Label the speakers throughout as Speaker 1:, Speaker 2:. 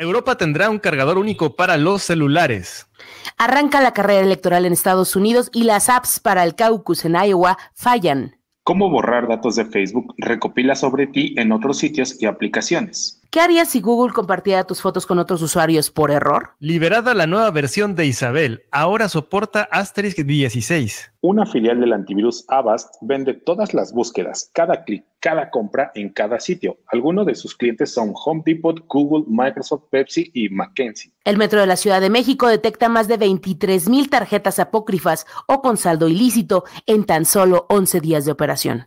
Speaker 1: Europa tendrá un cargador único para los celulares.
Speaker 2: Arranca la carrera electoral en Estados Unidos y las apps para el caucus en Iowa fallan.
Speaker 3: ¿Cómo borrar datos de Facebook? Recopila sobre ti en otros sitios
Speaker 1: y aplicaciones.
Speaker 2: ¿Qué harías si Google compartiera tus fotos con otros usuarios por error?
Speaker 1: Liberada la nueva versión de Isabel, ahora soporta Asterisk 16. Una filial del
Speaker 3: antivirus Avast vende todas las búsquedas, cada clic, cada compra en cada sitio. Algunos de sus clientes son Home Depot, Google, Microsoft, Pepsi y McKenzie.
Speaker 2: El Metro de la Ciudad de México detecta más de 23 mil tarjetas apócrifas o con saldo ilícito en tan solo 11 días de operación.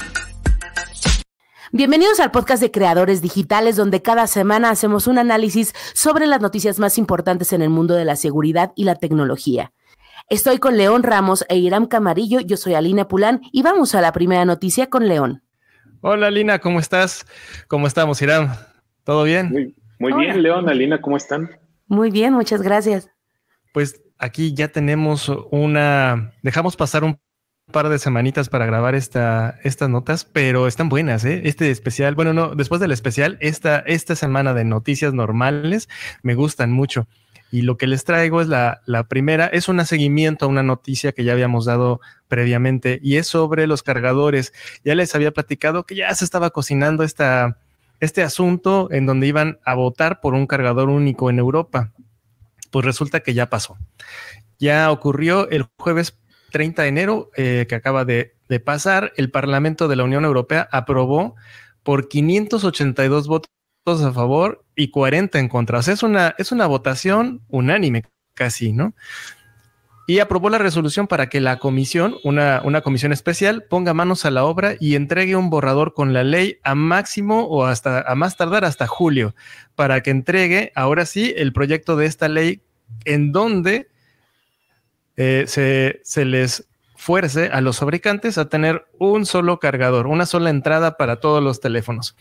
Speaker 2: Bienvenidos al podcast de Creadores Digitales, donde cada semana hacemos un análisis sobre las noticias más importantes en el mundo de la seguridad y la tecnología. Estoy con León Ramos e Irán Camarillo, yo soy Alina Pulán y vamos a la primera noticia con León.
Speaker 1: Hola Alina, ¿cómo estás? ¿Cómo estamos, Irán? ¿Todo bien? Muy, muy bien, León, Alina, ¿cómo están?
Speaker 2: Muy bien, muchas gracias.
Speaker 1: Pues aquí ya tenemos una, dejamos pasar un par de semanitas para grabar esta, estas notas, pero están buenas, ¿eh? Este especial, bueno, no, después del especial, esta, esta semana de noticias normales me gustan mucho. Y lo que les traigo es la, primera, es un seguimiento a una noticia que ya habíamos dado previamente y es sobre los cargadores. Ya les había platicado que ya se estaba cocinando esta, este asunto en donde iban a votar por un cargador único en Europa. Pues resulta que ya pasó. Ya ocurrió el jueves 30 de enero eh, que acaba de, pasar, el Parlamento de la Unión Europea aprobó por 582 votos a favor y 40 en contra. O sea, es una, es una votación unánime casi, ¿no? Y aprobó la resolución para que la comisión, una, una comisión especial, ponga manos a la obra y entregue un borrador con la ley a máximo o hasta a más tardar hasta julio, para que entregue ahora sí el proyecto de esta ley en donde eh, se, se les fuerce a los fabricantes a tener un solo cargador, una sola entrada para todos los teléfonos.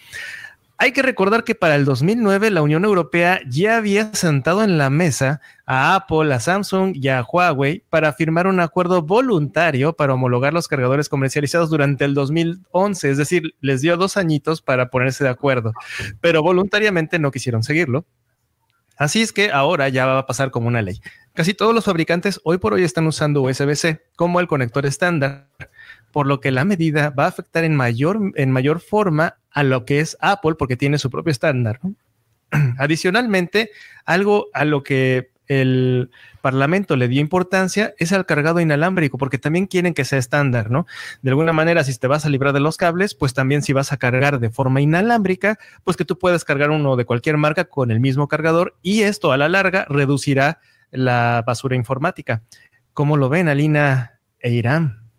Speaker 1: Hay que recordar que para el 2009 la Unión Europea ya había sentado en la mesa a Apple, a Samsung y a Huawei para firmar un acuerdo voluntario para homologar los cargadores comercializados durante el 2011. Es decir, les dio dos añitos para ponerse de acuerdo, pero voluntariamente no quisieron seguirlo Así es que ahora ya va a pasar como una ley. Casi todos los fabricantes hoy por hoy están usando USB-C como el conector estándar, por lo que la medida va a afectar en mayor, en mayor forma a lo que es Apple porque tiene su propio estándar. Adicionalmente, algo a lo que el Parlamento le dio importancia es al cargado inalámbrico, porque también quieren que sea estándar, ¿no? De alguna manera, si te vas a librar de los cables, pues también si vas a cargar de forma inalámbrica, pues que tú puedas cargar uno de cualquier marca con el mismo cargador y esto a la larga reducirá la basura informática. ¿Cómo lo ven, Alina e Irán?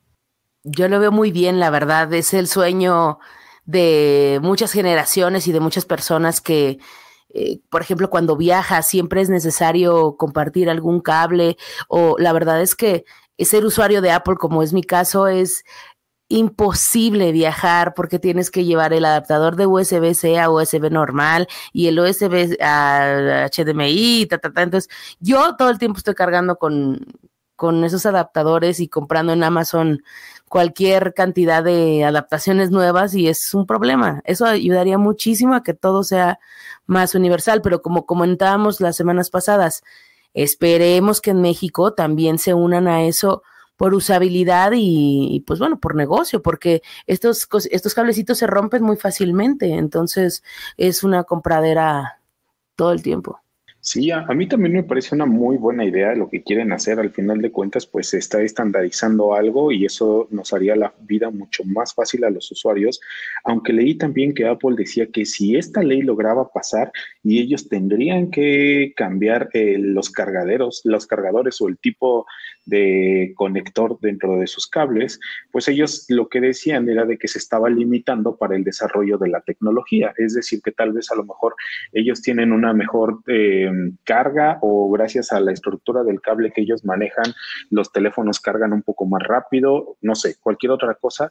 Speaker 2: Yo lo veo muy bien, la verdad. Es el sueño de muchas generaciones y de muchas personas que eh, por ejemplo, cuando viajas siempre es necesario compartir algún cable o la verdad es que ser usuario de Apple, como es mi caso, es imposible viajar porque tienes que llevar el adaptador de USB-C a USB normal y el USB a HDMI, Entonces, yo todo el tiempo estoy cargando con, con esos adaptadores y comprando en Amazon cualquier cantidad de adaptaciones nuevas y es un problema. Eso ayudaría muchísimo a que todo sea más universal, pero como comentábamos las semanas pasadas, esperemos que en México también se unan a eso por usabilidad y, pues bueno, por negocio, porque estos, estos cablecitos se rompen muy fácilmente, entonces es una compradera todo el tiempo.
Speaker 3: Sí, a, mí también me parece una muy buena idea lo que quieren hacer. Al final de cuentas, pues se está estandarizando algo y eso nos haría la vida mucho más fácil a los usuarios. Aunque leí también que Apple decía que si esta ley lograba pasar y ellos tendrían que cambiar eh, los cargaderos, los cargadores o el tipo de conector dentro de sus cables, pues ellos lo que decían era de que se estaba limitando para el desarrollo de la tecnología, es decir, que tal vez a lo mejor ellos tienen una mejor em, carga o gracias a la estructura del cable que ellos manejan, los teléfonos cargan un poco más rápido, no sé, cualquier otra cosa,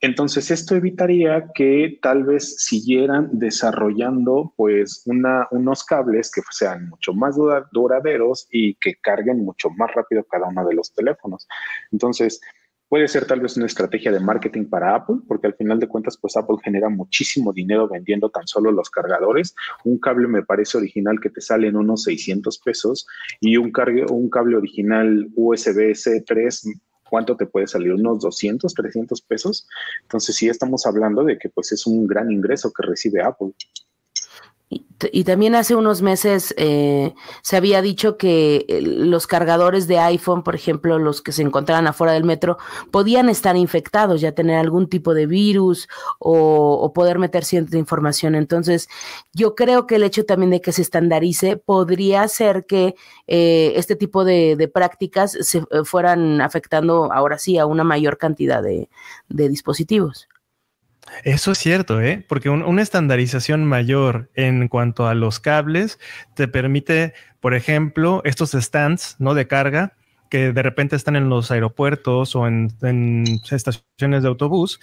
Speaker 3: entonces, esto evitaría que tal vez siguieran desarrollando pues unos cables que sean mucho más duraderos y que carguen mucho más rápido cada uno de los teléfonos. Entonces, puede ser tal vez una estrategia de marketing para Apple, porque al final de cuentas, pues Apple genera muchísimo dinero vendiendo tan solo los cargadores. Un cable me parece original que te sale en unos 600 pesos y un, un cable original USB-C 3 ¿Cuánto te puede salir? ¿Unos 200, 300 pesos? Entonces sí estamos hablando de que pues es un gran ingreso que recibe Apple.
Speaker 2: Y, también hace unos meses eh, se había dicho que eh, los cargadores de iPhone, por ejemplo, los que se encontraban afuera del metro, podían estar infectados, ya tener algún tipo de virus o, poder meter cierta información. Entonces, yo creo que el hecho también de que se estandarice podría hacer que eh, este tipo de, prácticas se fueran afectando ahora sí a una mayor cantidad de dispositivos.
Speaker 1: Eso es cierto, ¿eh? porque una estandarización mayor en cuanto a los cables te permite, por ejemplo, estos stands ¿no? de carga que de repente están en los aeropuertos o en, estaciones de autobús,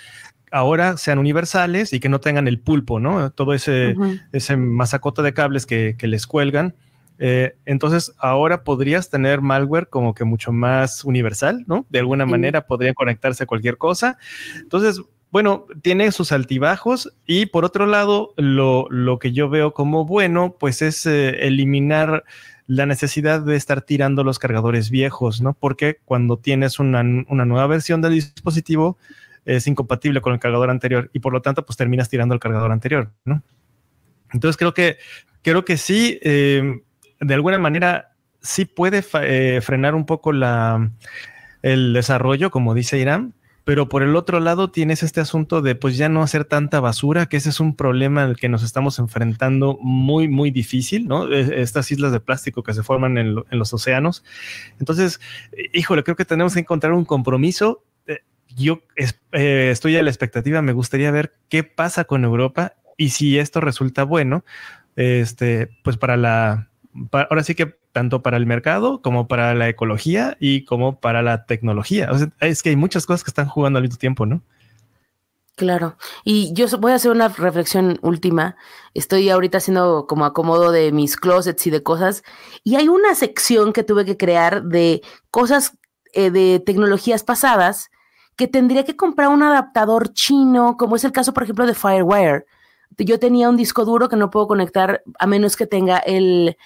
Speaker 1: ahora sean universales y que no tengan el pulpo, ¿no? Todo ese, ese masacota de cables que, les cuelgan. Eh, entonces, ahora podrías tener malware como que mucho más universal, ¿no? De alguna manera podría conectarse a cualquier cosa. Entonces, bueno, tiene sus altibajos y por otro lado, lo, que yo veo como bueno, pues es eh, eliminar la necesidad de estar tirando los cargadores viejos, ¿no? Porque cuando tienes una, nueva versión del dispositivo, es incompatible con el cargador anterior y por lo tanto, pues terminas tirando el cargador anterior, ¿no? Entonces creo que, creo que sí, eh, de alguna manera, sí puede eh, frenar un poco la, el desarrollo, como dice Irán, pero por el otro lado tienes este asunto de pues ya no hacer tanta basura, que ese es un problema al que nos estamos enfrentando muy, muy difícil, ¿no? E, estas islas de plástico que se forman en, los océanos. Entonces, eh, híjole, creo que tenemos que encontrar un compromiso. Eh, yo eh, estoy a la expectativa, me gustaría ver qué pasa con Europa y si esto resulta bueno, este, pues para la, ahora sí que tanto para el mercado como para la ecología y como para la tecnología. O sea, es que hay muchas cosas que están jugando al mismo tiempo, ¿no?
Speaker 2: Claro. Y yo voy a hacer una reflexión última. Estoy ahorita haciendo como acomodo de mis closets y de cosas. Y hay una sección que tuve que crear de cosas eh, de tecnologías pasadas que tendría que comprar un adaptador chino, como es el caso, por ejemplo, de Firewire yo tenía un disco duro que no puedo conectar a menos que tenga el,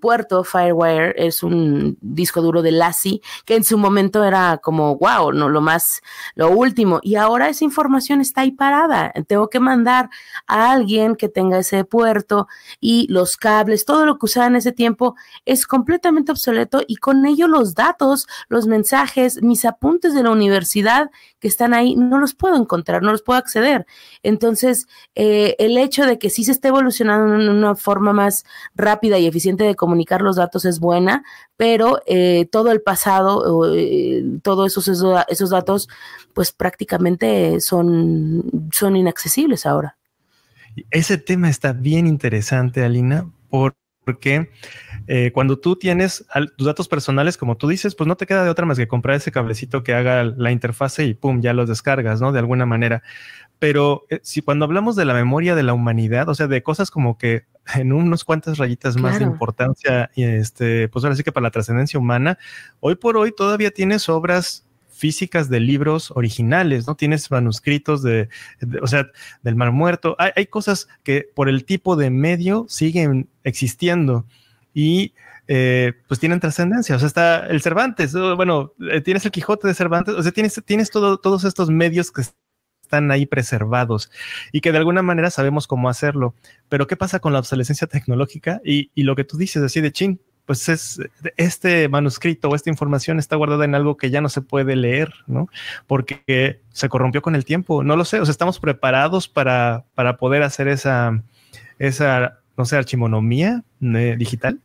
Speaker 2: puerto Firewire, es un disco duro de Lassie, que en su momento era como, wow, no, lo más, lo último. Y ahora esa información está ahí parada. Tengo que mandar a alguien que tenga ese puerto y los cables, todo lo que usaba en ese tiempo es completamente obsoleto y con ello los datos, los mensajes, mis apuntes de la universidad que están ahí, no los puedo encontrar, no los puedo acceder. Entonces, eh, el hecho de que sí se esté evolucionando en una forma más rápida y eficiente de comunicar los datos es buena, pero eh, todo el pasado, eh, todos esos, datos, pues prácticamente son, son inaccesibles ahora.
Speaker 1: Ese tema está bien interesante, Alina, porque eh, cuando tú tienes tus datos personales, como tú dices, pues no te queda de otra más que comprar ese cablecito que haga la interfase y pum, ya los descargas, ¿no? De alguna manera pero eh, si cuando hablamos de la memoria de la humanidad, o sea, de cosas como que en unos cuantas rayitas más de importancia, este, pues ahora sí que para la trascendencia humana, hoy por hoy todavía tienes obras físicas de libros originales, ¿no? Tienes manuscritos de, o sea, del Mar Muerto. Hay, cosas que por el tipo de medio siguen existiendo y eh, pues tienen trascendencia. O sea, está el Cervantes, bueno, eh, tienes el Quijote de Cervantes, o sea, tienes, tienes todo, todos estos medios que están ahí preservados y que de alguna manera sabemos cómo hacerlo. Pero ¿qué pasa con la obsolescencia tecnológica? Y, lo que tú dices así de chin, pues es este manuscrito o esta información está guardada en algo que ya no se puede leer, ¿no? Porque se corrompió con el tiempo, no lo sé, o sea, estamos preparados para, poder hacer esa, esa, no sé, archimonomía eh, digital.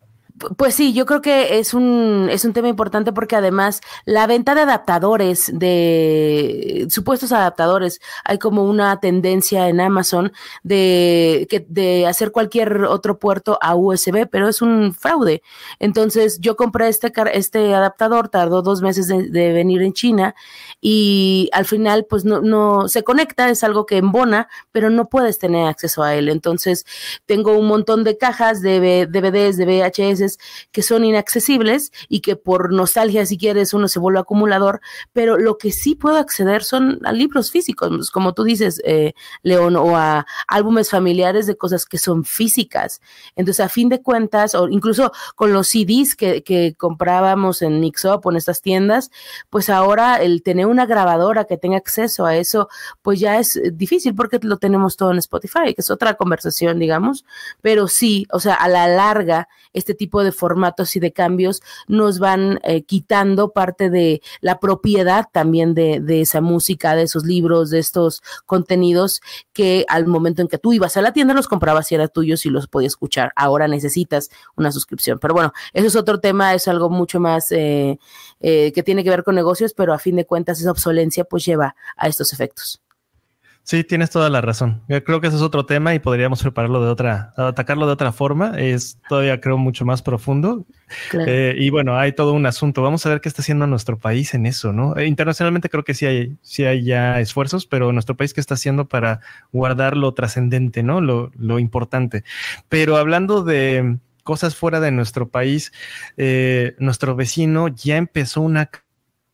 Speaker 1: Pues
Speaker 2: sí, yo creo que es un, es un tema importante porque además la venta de adaptadores, de supuestos adaptadores, hay como una tendencia en Amazon de, de hacer cualquier otro puerto a USB, pero es un fraude. Entonces yo compré este, este adaptador, tardó dos meses de, venir en China y al final pues no, no se conecta, es algo que embona, pero no puedes tener acceso a él. Entonces tengo un montón de cajas de DVDs, de VHS que son inaccesibles y que por nostalgia, si quieres, uno se vuelve acumulador, pero lo que sí puedo acceder son a libros físicos, pues, como tú dices, eh, León, o a álbumes familiares de cosas que son físicas. Entonces, a fin de cuentas, o incluso con los CDs que, que comprábamos en Mixup o en estas tiendas, pues ahora el tener una grabadora que tenga acceso a eso, pues ya es difícil porque lo tenemos todo en Spotify, que es otra conversación, digamos, pero sí, o sea, a la larga, este tipo de formatos y de cambios nos van eh, quitando parte de la propiedad también de, esa música, de esos libros, de estos contenidos que al momento en que tú ibas a la tienda los comprabas y era tuyos y los podías escuchar. Ahora necesitas una suscripción. Pero bueno, eso es otro tema, es algo mucho más eh, eh, que tiene que ver con negocios, pero a fin de cuentas esa obsolencia pues lleva a estos efectos.
Speaker 1: Sí, tienes toda la razón. Eh, creo que ese es otro tema y podríamos prepararlo de otra, atacarlo de otra forma. Es todavía, creo, mucho más profundo. Eh, y bueno, hay todo un asunto. Vamos a ver qué está haciendo nuestro país en eso, ¿no? Eh, internacionalmente creo que sí hay, sí hay ya esfuerzos, pero nuestro país qué está haciendo para guardar lo trascendente, ¿no? Lo, importante. Pero hablando de cosas fuera de nuestro país, nuestro vecino ya empezó una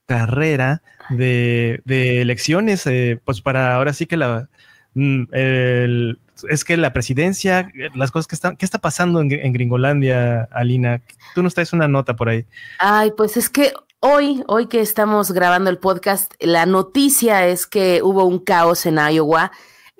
Speaker 1: carrera de, elecciones, eh, pues para ahora sí que la... Mm, es que la presidencia, las cosas que están, ¿qué está pasando en, en Gringolandia, Alina? Tú nos traes una nota por ahí. Ay,
Speaker 2: pues es que Hoy, hoy que estamos grabando el podcast, la noticia es que hubo un caos en Iowa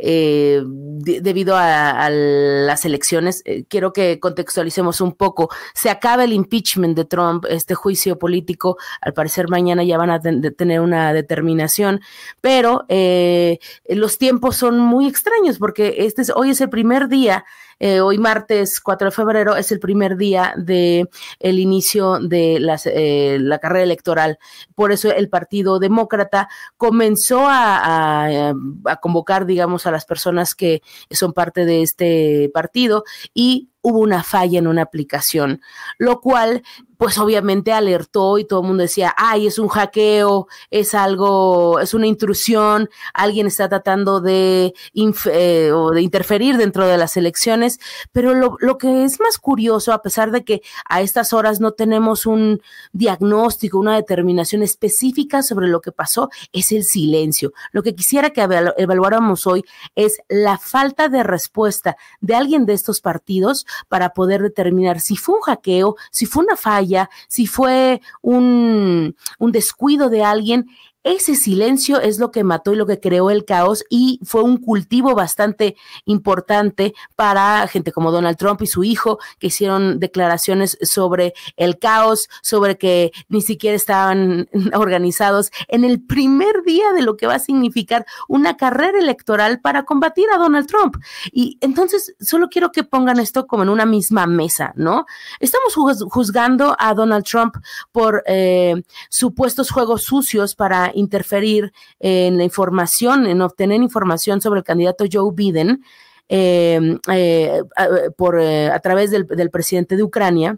Speaker 2: eh, debido a, las elecciones. Eh, quiero que contextualicemos un poco. Se acaba el impeachment de Trump, este juicio político. Al parecer mañana ya van a tener una determinación, pero eh, los tiempos son muy extraños porque este hoy es el primer día eh, hoy martes 4 de febrero es el primer día de el inicio de las, eh, la carrera electoral. Por eso el Partido Demócrata comenzó a, a, eh, a convocar, digamos, a las personas que son parte de este partido y hubo una falla en una aplicación, lo cual pues obviamente alertó y todo el mundo decía, ay, es un hackeo, es algo, es una intrusión, alguien está tratando de, eh, de interferir dentro de las elecciones, pero lo, que es más curioso, a pesar de que a estas horas no tenemos un diagnóstico, una determinación específica sobre lo que pasó, es el silencio. Lo que quisiera que evaluáramos hoy es la falta de respuesta de alguien de estos partidos para poder determinar si fue un hackeo, si fue una falla, si fue un, un descuido de alguien, ese silencio es lo que mató y lo que creó el caos y fue un cultivo bastante importante para gente como Donald Trump y su hijo, que hicieron declaraciones sobre el caos, sobre que ni siquiera estaban organizados en el primer día de lo que va a significar una carrera electoral para combatir a Donald Trump. Y entonces solo quiero que pongan esto como en una misma mesa, ¿no? Estamos juzgando a Donald Trump por eh, supuestos juegos sucios para interferir en la información, en obtener información sobre el candidato Joe Biden eh, eh, eh, por, a través del presidente de Ucrania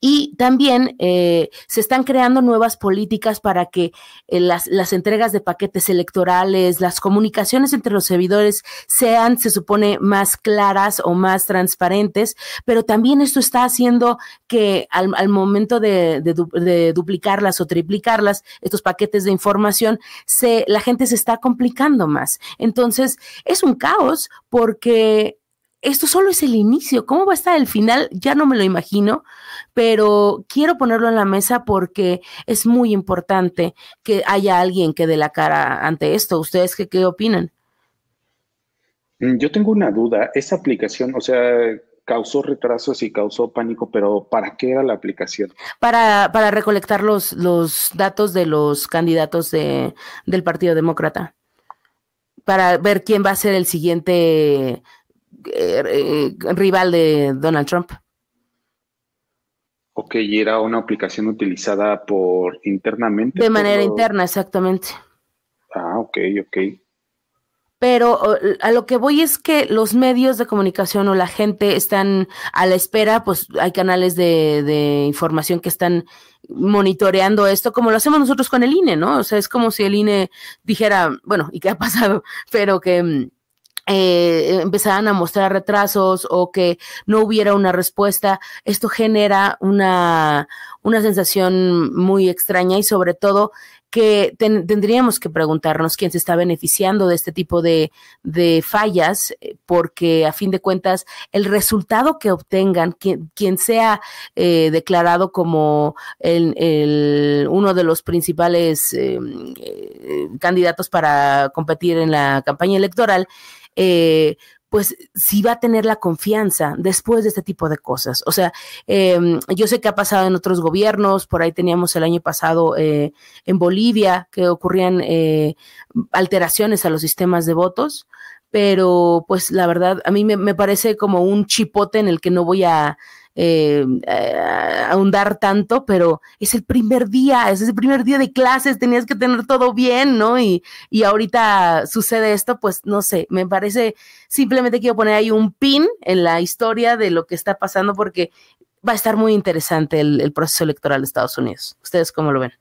Speaker 2: y también eh, se están creando nuevas políticas para que eh, las, entregas de paquetes electorales, las comunicaciones entre los servidores sean, se supone, más claras o más transparentes, pero también esto está haciendo que al, momento de, duplicarlas o triplicarlas, estos paquetes de información, la gente se está complicando más. Entonces, es un caos porque esto solo es el inicio. ¿Cómo va a estar el final? Ya no me lo imagino, pero quiero ponerlo en la mesa porque es muy importante que haya alguien que dé la cara ante esto. ¿Ustedes qué, opinan?
Speaker 3: Mm, yo tengo una duda. Esa aplicación, o sea, causó retrasos y causó pánico, pero ¿para qué era la aplicación?
Speaker 2: Para, recolectar los, los datos de los candidatos del Partido Demócrata, para ver quién va a ser el siguiente
Speaker 3: eh,
Speaker 2: rival de Donald Trump.
Speaker 3: Ok, y era una aplicación utilizada por internamente. De manera interna,
Speaker 2: exactamente.
Speaker 3: Ah, ok, ok.
Speaker 2: Pero a lo que voy es que los medios de comunicación o la gente están a la espera, pues hay canales de, de información que están monitoreando esto, como lo hacemos nosotros con el INE, ¿no? O sea, es como si el INE dijera, bueno, ¿y qué ha pasado? Pero que mm, eh, empezaran a mostrar retrasos o que no hubiera una respuesta, esto genera una, sensación muy extraña y sobre todo que tendríamos que preguntarnos quién se está beneficiando de este tipo de, fallas, eh, porque a fin de cuentas el resultado que obtengan, quien, quien sea eh, declarado como uno de los principales em, eh, candidatos para competir en la campaña electoral, eh, pues si va a tener la confianza después de este tipo de cosas. O sea, em, yo sé que ha pasado en otros gobiernos, por ahí teníamos el año pasado eh, en Bolivia que ocurrían eh, alteraciones a los sistemas de votos, pero pues la verdad, a mí me parece como un chipote en el que no voy a eh, eh, ahondar tanto, pero es el primer día, es el primer día de clases, tenías que tener todo bien, ¿no? Y, y ahorita sucede esto, pues no sé, me parece, simplemente quiero poner ahí un pin en la historia de lo que está pasando porque va a estar muy interesante el, el proceso electoral de Estados Unidos. ¿Ustedes cómo lo ven?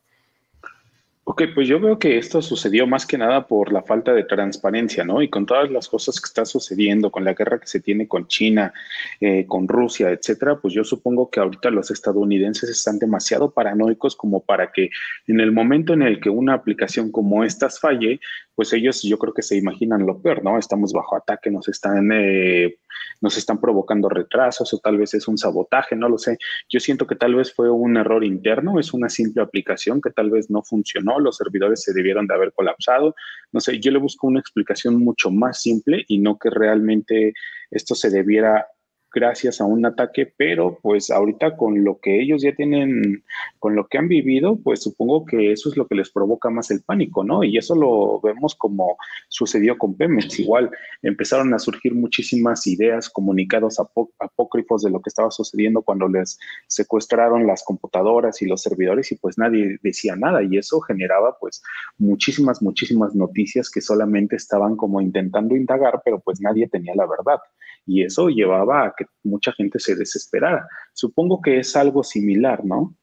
Speaker 3: Ok, pues yo veo que esto sucedió más que nada por la falta de transparencia, ¿no? Y con todas las cosas que está sucediendo, con la guerra que se tiene con China, eh, con Rusia, etcétera, pues yo supongo que ahorita los estadounidenses están demasiado paranoicos como para que en el momento en el que una aplicación como estas falle, pues ellos yo creo que se imaginan lo peor, ¿no? Estamos bajo ataque, nos están eh, nos están provocando retrasos o tal vez es un sabotaje, no lo sé. Yo siento que tal vez fue un error interno, es una simple aplicación que tal vez no funcionó, los servidores se debieron de haber colapsado, no sé, yo le busco una explicación mucho más simple y no que realmente esto se debiera gracias a un ataque, pero pues ahorita con lo que ellos ya tienen, con lo que han vivido, pues supongo que eso es lo que les provoca más el pánico, ¿no? Y eso lo vemos como sucedió con Pemex, igual empezaron a surgir muchísimas ideas, comunicados apócrifos de lo que estaba sucediendo cuando les secuestraron las computadoras y los servidores y pues nadie decía nada y eso generaba pues muchísimas, muchísimas noticias que solamente estaban como intentando indagar, pero pues nadie tenía la verdad y eso llevaba a que mucha gente se desesperara. Supongo que es algo similar, ¿no?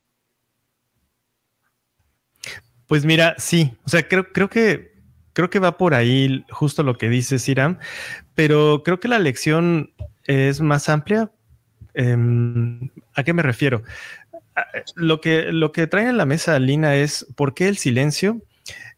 Speaker 1: Pues mira, sí, o sea, creo, que creo que va por ahí justo lo que dices, Iram, pero creo que la lección es más amplia. Em, ¿A qué me refiero? Lo que, lo que traen en la mesa Lina es por qué el silencio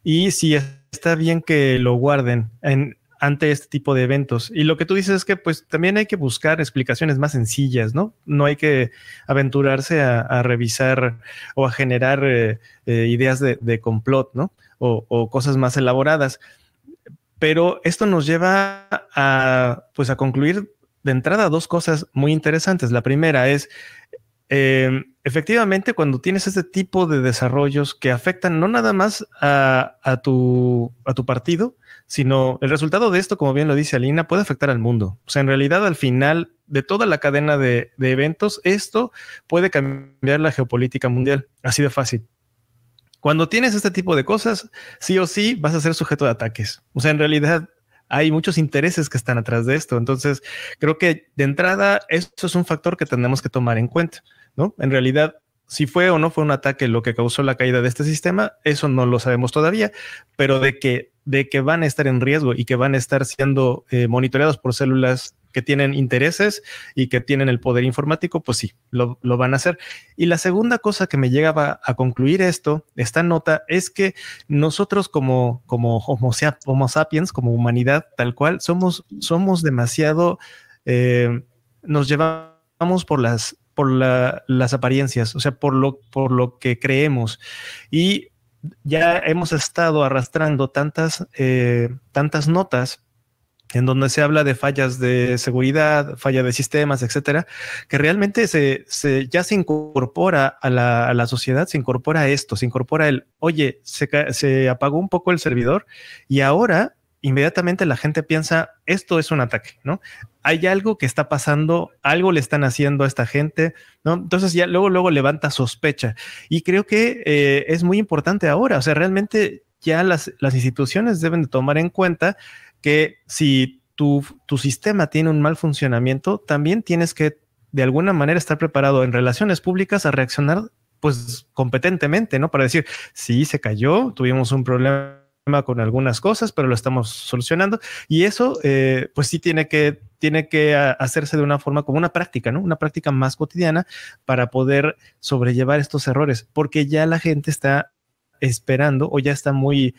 Speaker 1: y si está bien que lo guarden. En, ante este tipo de eventos. Y lo que tú dices es que pues también hay que buscar explicaciones más sencillas, ¿no? No hay que aventurarse a, revisar o a generar eh, eh, ideas de, complot, ¿no? O, cosas más elaboradas. Pero esto nos lleva a, pues, a concluir de entrada dos cosas muy interesantes. La primera es, em, efectivamente, cuando tienes este tipo de desarrollos que afectan no nada más a, tu, a tu partido, sino el resultado de esto, como bien lo dice Alina, puede afectar al mundo. O sea, en realidad al final de toda la cadena de, eventos, esto puede cambiar la geopolítica mundial, así de fácil. Cuando tienes este tipo de cosas, sí o sí vas a ser sujeto de ataques. O sea, en realidad hay muchos intereses que están atrás de esto. Entonces, creo que de entrada, esto es un factor que tenemos que tomar en cuenta, ¿no? En realidad, si fue o no fue un ataque lo que causó la caída de este sistema, eso no lo sabemos todavía, pero de que, de que van a estar en riesgo y que van a estar siendo eh, monitoreados por células que tienen intereses y que tienen el poder informático, pues sí, lo, van a hacer. Y la segunda cosa que me llegaba a concluir esto, esta nota, es que nosotros como, como homo, sapiens, como humanidad tal cual, somos, somos demasiado, eh, nos llevamos por las por las apariencias, o sea, por lo, por lo que creemos. Y ya hemos estado arrastrando tantas, eh, tantas notas en donde se habla de fallas de seguridad, falla de sistemas, etcétera, que realmente se, ya se incorpora a la, sociedad, se incorpora esto, se incorpora el, oye, se, se apagó un poco el servidor y ahora inmediatamente la gente piensa, esto es un ataque, ¿no? Hay algo que está pasando, algo le están haciendo a esta gente, ¿no? Entonces ya luego, luego levanta sospecha. Y creo que eh, es muy importante ahora, o sea, realmente ya las, instituciones deben de tomar en cuenta que si tu, tu sistema tiene un mal funcionamiento, también tienes que de alguna manera estar preparado en relaciones públicas a reaccionar pues competentemente, ¿no? Para decir, sí, se cayó, tuvimos un problema con algunas cosas, pero lo estamos solucionando. Y eso, eh, pues sí tiene que, tiene que ah, hacerse de una forma como una práctica, ¿no? Una práctica más cotidiana para poder sobrellevar estos errores, porque ya la gente está esperando o ya está muy,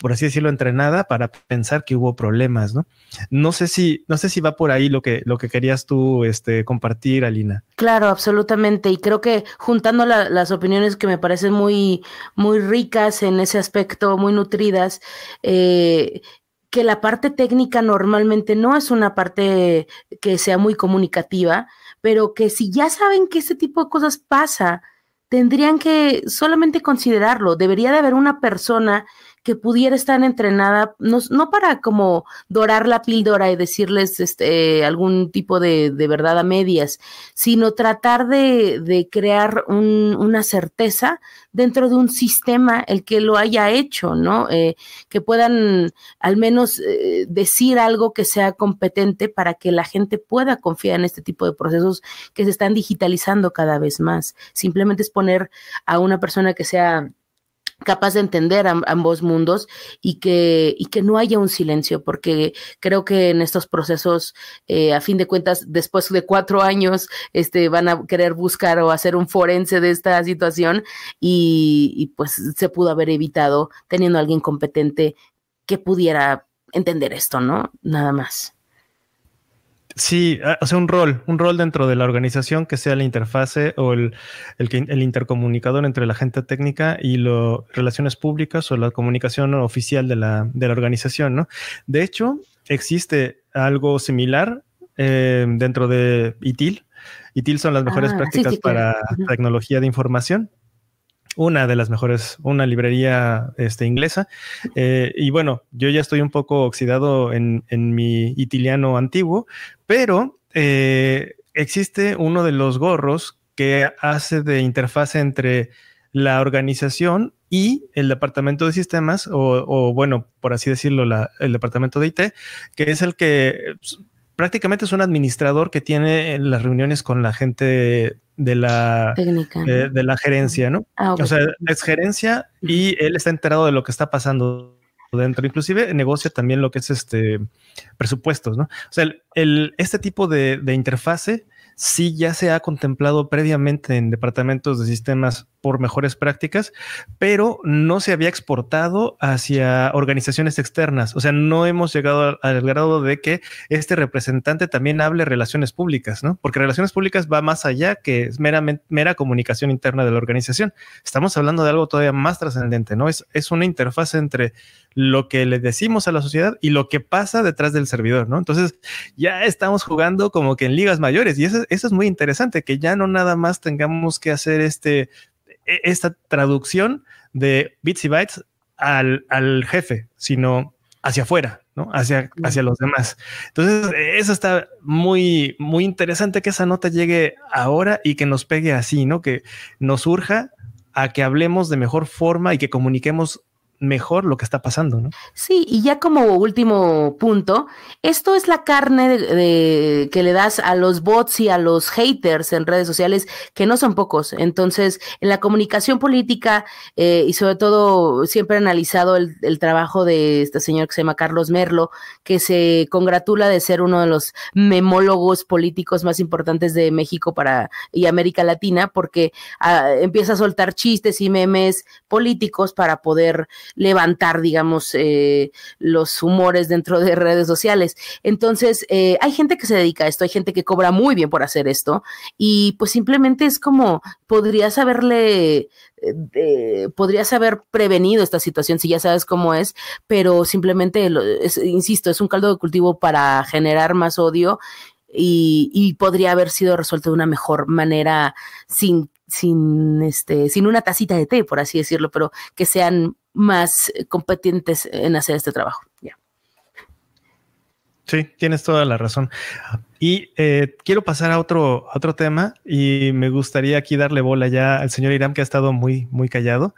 Speaker 1: por así decirlo, entrenada para pensar que hubo problemas, ¿no? No sé si, no sé si va por ahí lo que, lo que querías tú este, compartir, Alina.
Speaker 2: Claro, absolutamente. Y creo que juntando las opiniones que me parecen muy, muy ricas en ese aspecto, muy nutridas, eh, que la parte técnica normalmente no es una parte que sea muy comunicativa, pero que si ya saben que este tipo de cosas pasa, tendrían que solamente considerarlo. Debería de haber una persona que pudiera estar entrenada, no, no para como dorar la píldora y decirles este, algún tipo de, verdad a medias, sino tratar de, crear una certeza dentro de un sistema el que lo haya hecho, ¿no? Eh, que puedan al menos eh, decir algo que sea competente para que la gente pueda confiar en este tipo de procesos que se están digitalizando cada vez más. Simplemente es poner a una persona que sea capaz de entender ambos mundos y que, y que no haya un silencio, porque creo que en estos procesos, eh, a fin de cuentas, después de cuatro años, este, van a querer buscar o hacer un forense de esta situación y, y pues se pudo haber evitado teniendo a alguien competente que pudiera entender esto, ¿no? Nada más.
Speaker 1: Sí, hace ah, un rol, un rol dentro de la organización que sea la interfase o el, intercomunicador entre la gente técnica y las relaciones públicas o la comunicación oficial de la, de la organización, ¿no? De hecho, existe algo similar em, dentro de ITIL. ITIL son las mejores ah, prácticas para tecnología de información una de las mejores, una librería este, inglesa. Eh, y bueno, yo ya estoy un poco oxidado en, mi italiano antiguo, pero eh, existe uno de los gorros que hace de interfase entre la organización y el departamento de sistemas, o, bueno, por así decirlo, el departamento de IT, que es el que prácticamente es un administrador que tiene eh, las reuniones con la gente de la, de, la gerencia, ¿no? Ah, o sea, es gerencia y él está enterado de lo que está pasando dentro. Inclusive negocia también lo que es este presupuestos, ¿no? O sea, el, este tipo de, de interfase sí ya se ha contemplado previamente en departamentos de sistemas por mejores prácticas, pero no se había exportado hacia organizaciones externas. O sea, no hemos llegado al, grado de que este representante también hable relaciones públicas, ¿no? Porque relaciones públicas va más allá que es meramente, mera comunicación interna de la organización. Estamos hablando de algo todavía más trascendente, ¿no? Es, es una interfaz entre lo que le decimos a la sociedad y lo que pasa detrás del servidor, ¿no? Entonces, ya estamos jugando como que en ligas mayores y eso es muy interesante, que ya no nada más tengamos que hacer este e, esta traducción de bits y bytes al, jefe, sino hacia afuera, ¿no? Hacia, hacia los demás. Entonces, e, eso está muy, muy interesante que esa nota llegue ahora y que nos pegue así, ¿no? Que nos urja a que hablemos de mejor forma y que comuniquemos mejor lo que está pasando, ¿no?
Speaker 2: Sí, y ya como último punto, esto es la carne de, que le das a los bots y a los haters en redes sociales, que no son pocos. Entonces, en la comunicación política eh, y sobre todo siempre he analizado el, trabajo de este señor que se llama Carlos Merlo, que se congratula de ser uno de los memólogos políticos más importantes de México para y América Latina, porque ah, empieza a soltar chistes y memes políticos para poder levantar, digamos, eh, los humores dentro de redes sociales. Entonces, eh, hay gente que se dedica a esto, hay gente que cobra muy bien por hacer esto y pues simplemente es como, podrías haberle eh, podrías haber prevenido esta situación si ya sabes cómo es, pero simplemente, insisto, es un caldo de cultivo para generar más odio y, y, podría haber sido resuelto de una mejor manera sin sin este sin una tacita de té por así decirlo pero que sean más competentes en hacer este trabajo.
Speaker 1: Sí, tienes toda la razón. Y eh, quiero pasar a otro, otro tema y me gustaría aquí darle bola ya al señor Irán, que ha estado muy, muy callado,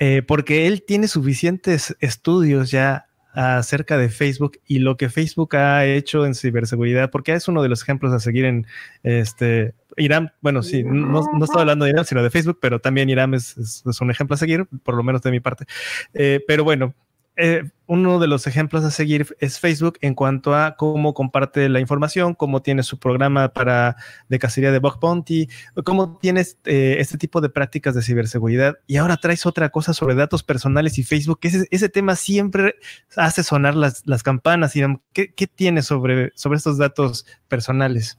Speaker 1: eh, porque él tiene suficientes estudios ya acerca de Facebook y lo que Facebook ha hecho en ciberseguridad, porque es uno de los ejemplos a seguir en este Irán, bueno, sí, no, no estoy hablando de Irán, sino de Facebook, pero también Irán es, un ejemplo a seguir, por lo menos de mi parte. Eh, pero bueno, eh, uno de los ejemplos a seguir es Facebook en cuanto a cómo comparte la información, cómo tiene su programa para de cacería de bug bounty, cómo tienes eh, este tipo de prácticas de ciberseguridad. Y ahora traes otra cosa sobre datos personales y Facebook. Ese, ese tema siempre hace sonar las, campanas. ¿Qué, ¿Qué tienes sobre, sobre estos datos personales?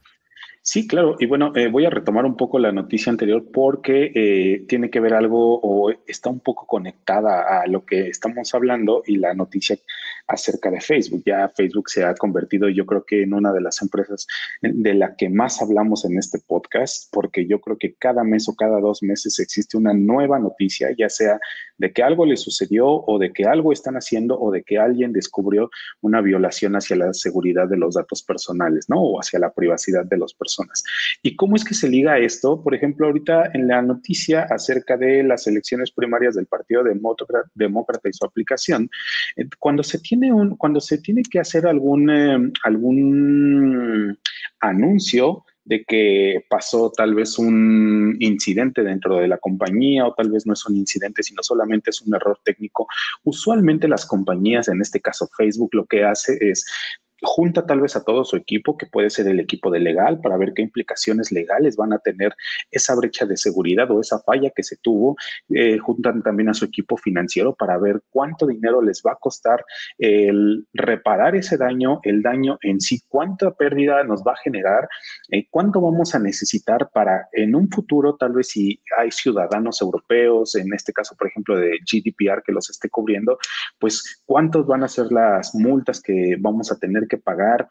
Speaker 3: Sí, claro. Y bueno, eh, voy a retomar un poco la noticia anterior porque eh, tiene que ver algo o está un poco conectada a lo que estamos hablando y la noticia acerca de Facebook. Ya Facebook se ha convertido, yo creo que en una de las empresas de la que más hablamos en este podcast, porque yo creo que cada mes o cada dos meses existe una nueva noticia, ya sea de que algo le sucedió o de que algo están haciendo o de que alguien descubrió una violación hacia la seguridad de los datos personales, ¿no? O hacia la privacidad de las personas. ¿Y cómo es que se liga esto? Por ejemplo, ahorita en la noticia acerca de las elecciones primarias del Partido Demócrata, y su aplicación, eh, cuando se tiene cuando se tiene que hacer algún, em, algún anuncio de que pasó tal vez un incidente dentro de la compañía o tal vez no es un incidente, sino solamente es un error técnico. Usualmente las compañías, en este caso Facebook, lo que hace es junta tal vez a todo su equipo, que puede ser el equipo de legal, para ver qué implicaciones legales van a tener esa brecha de seguridad o esa falla que se tuvo. Eh, juntan también a su equipo financiero para ver cuánto dinero les va a costar el reparar ese daño, el daño en sí, cuánta pérdida nos va a generar, eh, cuánto vamos a necesitar para en un futuro, tal vez si hay ciudadanos europeos, en este caso, por ejemplo, de GDPR que los esté cubriendo, pues cuántos van a ser las multas que vamos a tener que pagar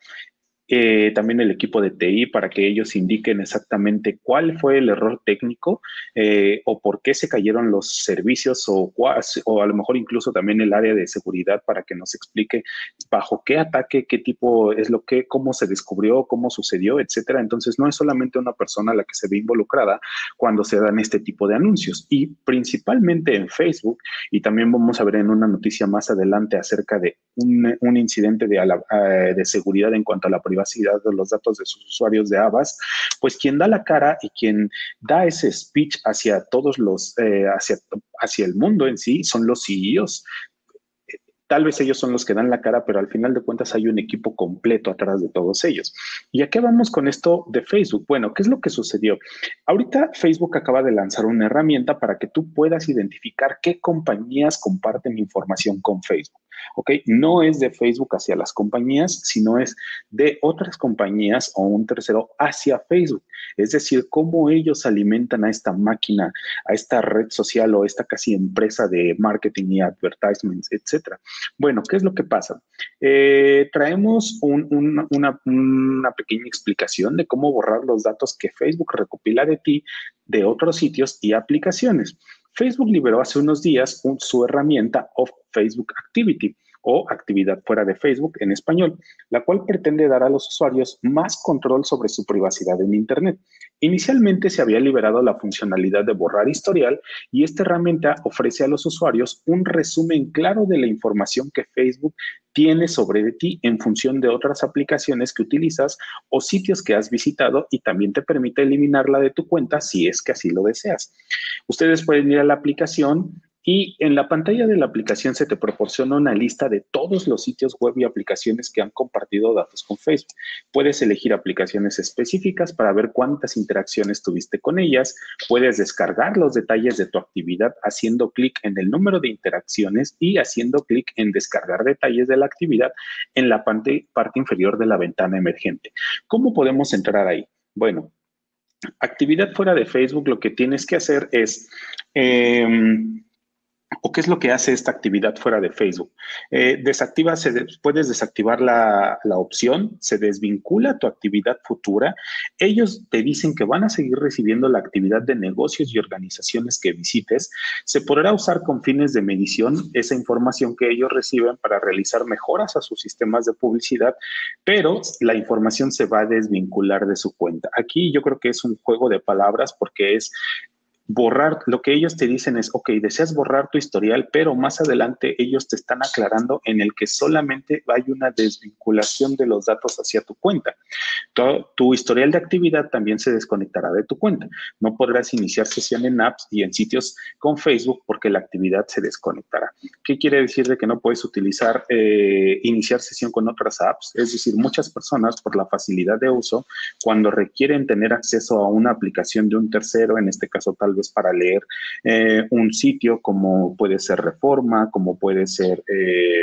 Speaker 3: eh, también el equipo de TI para que ellos indiquen exactamente cuál fue el error técnico eh, o por qué se cayeron los servicios o, o a lo mejor incluso también el área de seguridad para que nos explique bajo qué ataque, qué tipo es lo que, cómo se descubrió, cómo sucedió, etcétera. Entonces no es solamente una persona la que se ve involucrada cuando se dan este tipo de anuncios y principalmente en Facebook y también vamos a ver en una noticia más adelante acerca de un, incidente eh, de, seguridad en cuanto a la privacidad de los datos de sus usuarios de Avas, pues quien da la cara y quien da ese speech hacia todos los, eh, hacia, hacia el mundo en sí, son los CEOs tal vez ellos son los que dan la cara, pero al final de cuentas hay un equipo completo atrás de todos ellos. ¿Y a qué vamos con esto de Facebook? Bueno, ¿qué es lo que sucedió? Ahorita Facebook acaba de lanzar una herramienta para que tú puedas identificar qué compañías comparten información con Facebook. ¿ok? No es de Facebook hacia las compañías, sino es de otras compañías o un tercero hacia Facebook. Es decir, cómo ellos alimentan a esta máquina, a esta red social o esta casi empresa de marketing y advertisements, etcétera. Bueno, ¿qué es lo que pasa? Eh, traemos una pequeña explicación de cómo borrar los datos que Facebook recopila de ti de otros sitios y aplicaciones. Facebook liberó hace unos días su herramienta of Facebook Activity, o actividad fuera de Facebook en español, la cual pretende dar a los usuarios más control sobre su privacidad en Internet. Inicialmente se había liberado la funcionalidad de borrar historial y esta herramienta ofrece a los usuarios un resumen claro de la información que Facebook tiene sobre ti en función de otras aplicaciones que utilizas o sitios que has visitado y también te permite eliminarla de tu cuenta si es que así lo deseas. Ustedes pueden ir a la aplicación, y en la pantalla de la aplicación se te proporciona una lista de todos los sitios web y aplicaciones que han compartido datos con Facebook. Puedes elegir aplicaciones específicas para ver cuántas interacciones tuviste con ellas. Puedes descargar los detalles de tu actividad haciendo clic en el número de interacciones y haciendo clic en descargar detalles de la actividad en la parte, inferior de la ventana emergente. ¿Cómo podemos entrar ahí? Bueno, actividad fuera de Facebook, lo que tienes que hacer es... Em, ¿O qué es lo que hace esta actividad fuera de Facebook? Eh, desactiva, se puedes desactivar la, la, opción, se desvincula tu actividad futura. Ellos te dicen que van a seguir recibiendo la actividad de negocios y organizaciones que visites. Se podrá usar con fines de medición esa información que ellos reciben para realizar mejoras a sus sistemas de publicidad, pero la información se va a desvincular de su cuenta. Aquí yo creo que es un juego de palabras porque es borrar, lo que ellos te dicen es, ok, deseas borrar tu historial, pero más adelante ellos te están aclarando en el que solamente hay una desvinculación de los datos hacia tu cuenta. Tu, tu historial de actividad también se desconectará de tu cuenta. No podrás iniciar sesión en apps y en sitios con Facebook porque la actividad se desconectará. ¿Qué quiere decir de que no puedes utilizar, eh, iniciar sesión con otras apps? Es decir, muchas personas por la facilidad de uso, cuando requieren tener acceso a una aplicación de un tercero, en este caso tal tal para leer eh, un sitio como puede ser Reforma, como puede ser... Eh,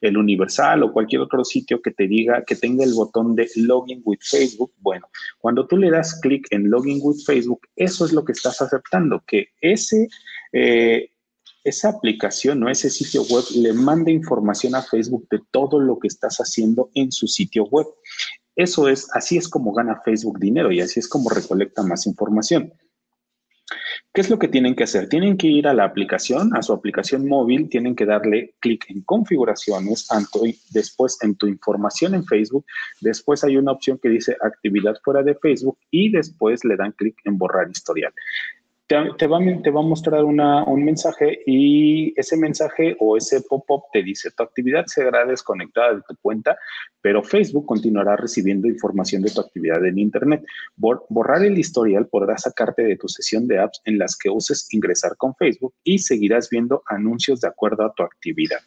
Speaker 3: el Universal o cualquier otro sitio que te diga que tenga el botón de login with Facebook. Bueno, cuando tú le das clic en login with Facebook, eso es lo que estás aceptando, que ese, eh, esa aplicación o ese sitio web le mande información a Facebook de todo lo que estás haciendo en su sitio web. Eso es, así es como gana Facebook dinero y así es como recolecta más información. ¿Qué es lo que tienen que hacer? Tienen que ir a la aplicación, a su aplicación móvil, tienen que darle clic en configuraciones, después en tu información en Facebook, después hay una opción que dice actividad fuera de Facebook y después le dan clic en borrar historial te, va, a mostrar un mensaje y ese mensaje o ese pop-up te dice tu actividad será desconectada de tu cuenta, pero Facebook continuará recibiendo información de tu actividad en Internet. borrar el historial podrá sacarte de tu sesión de apps en las que uses ingresar con Facebook y seguirás viendo anuncios de acuerdo a tu actividad.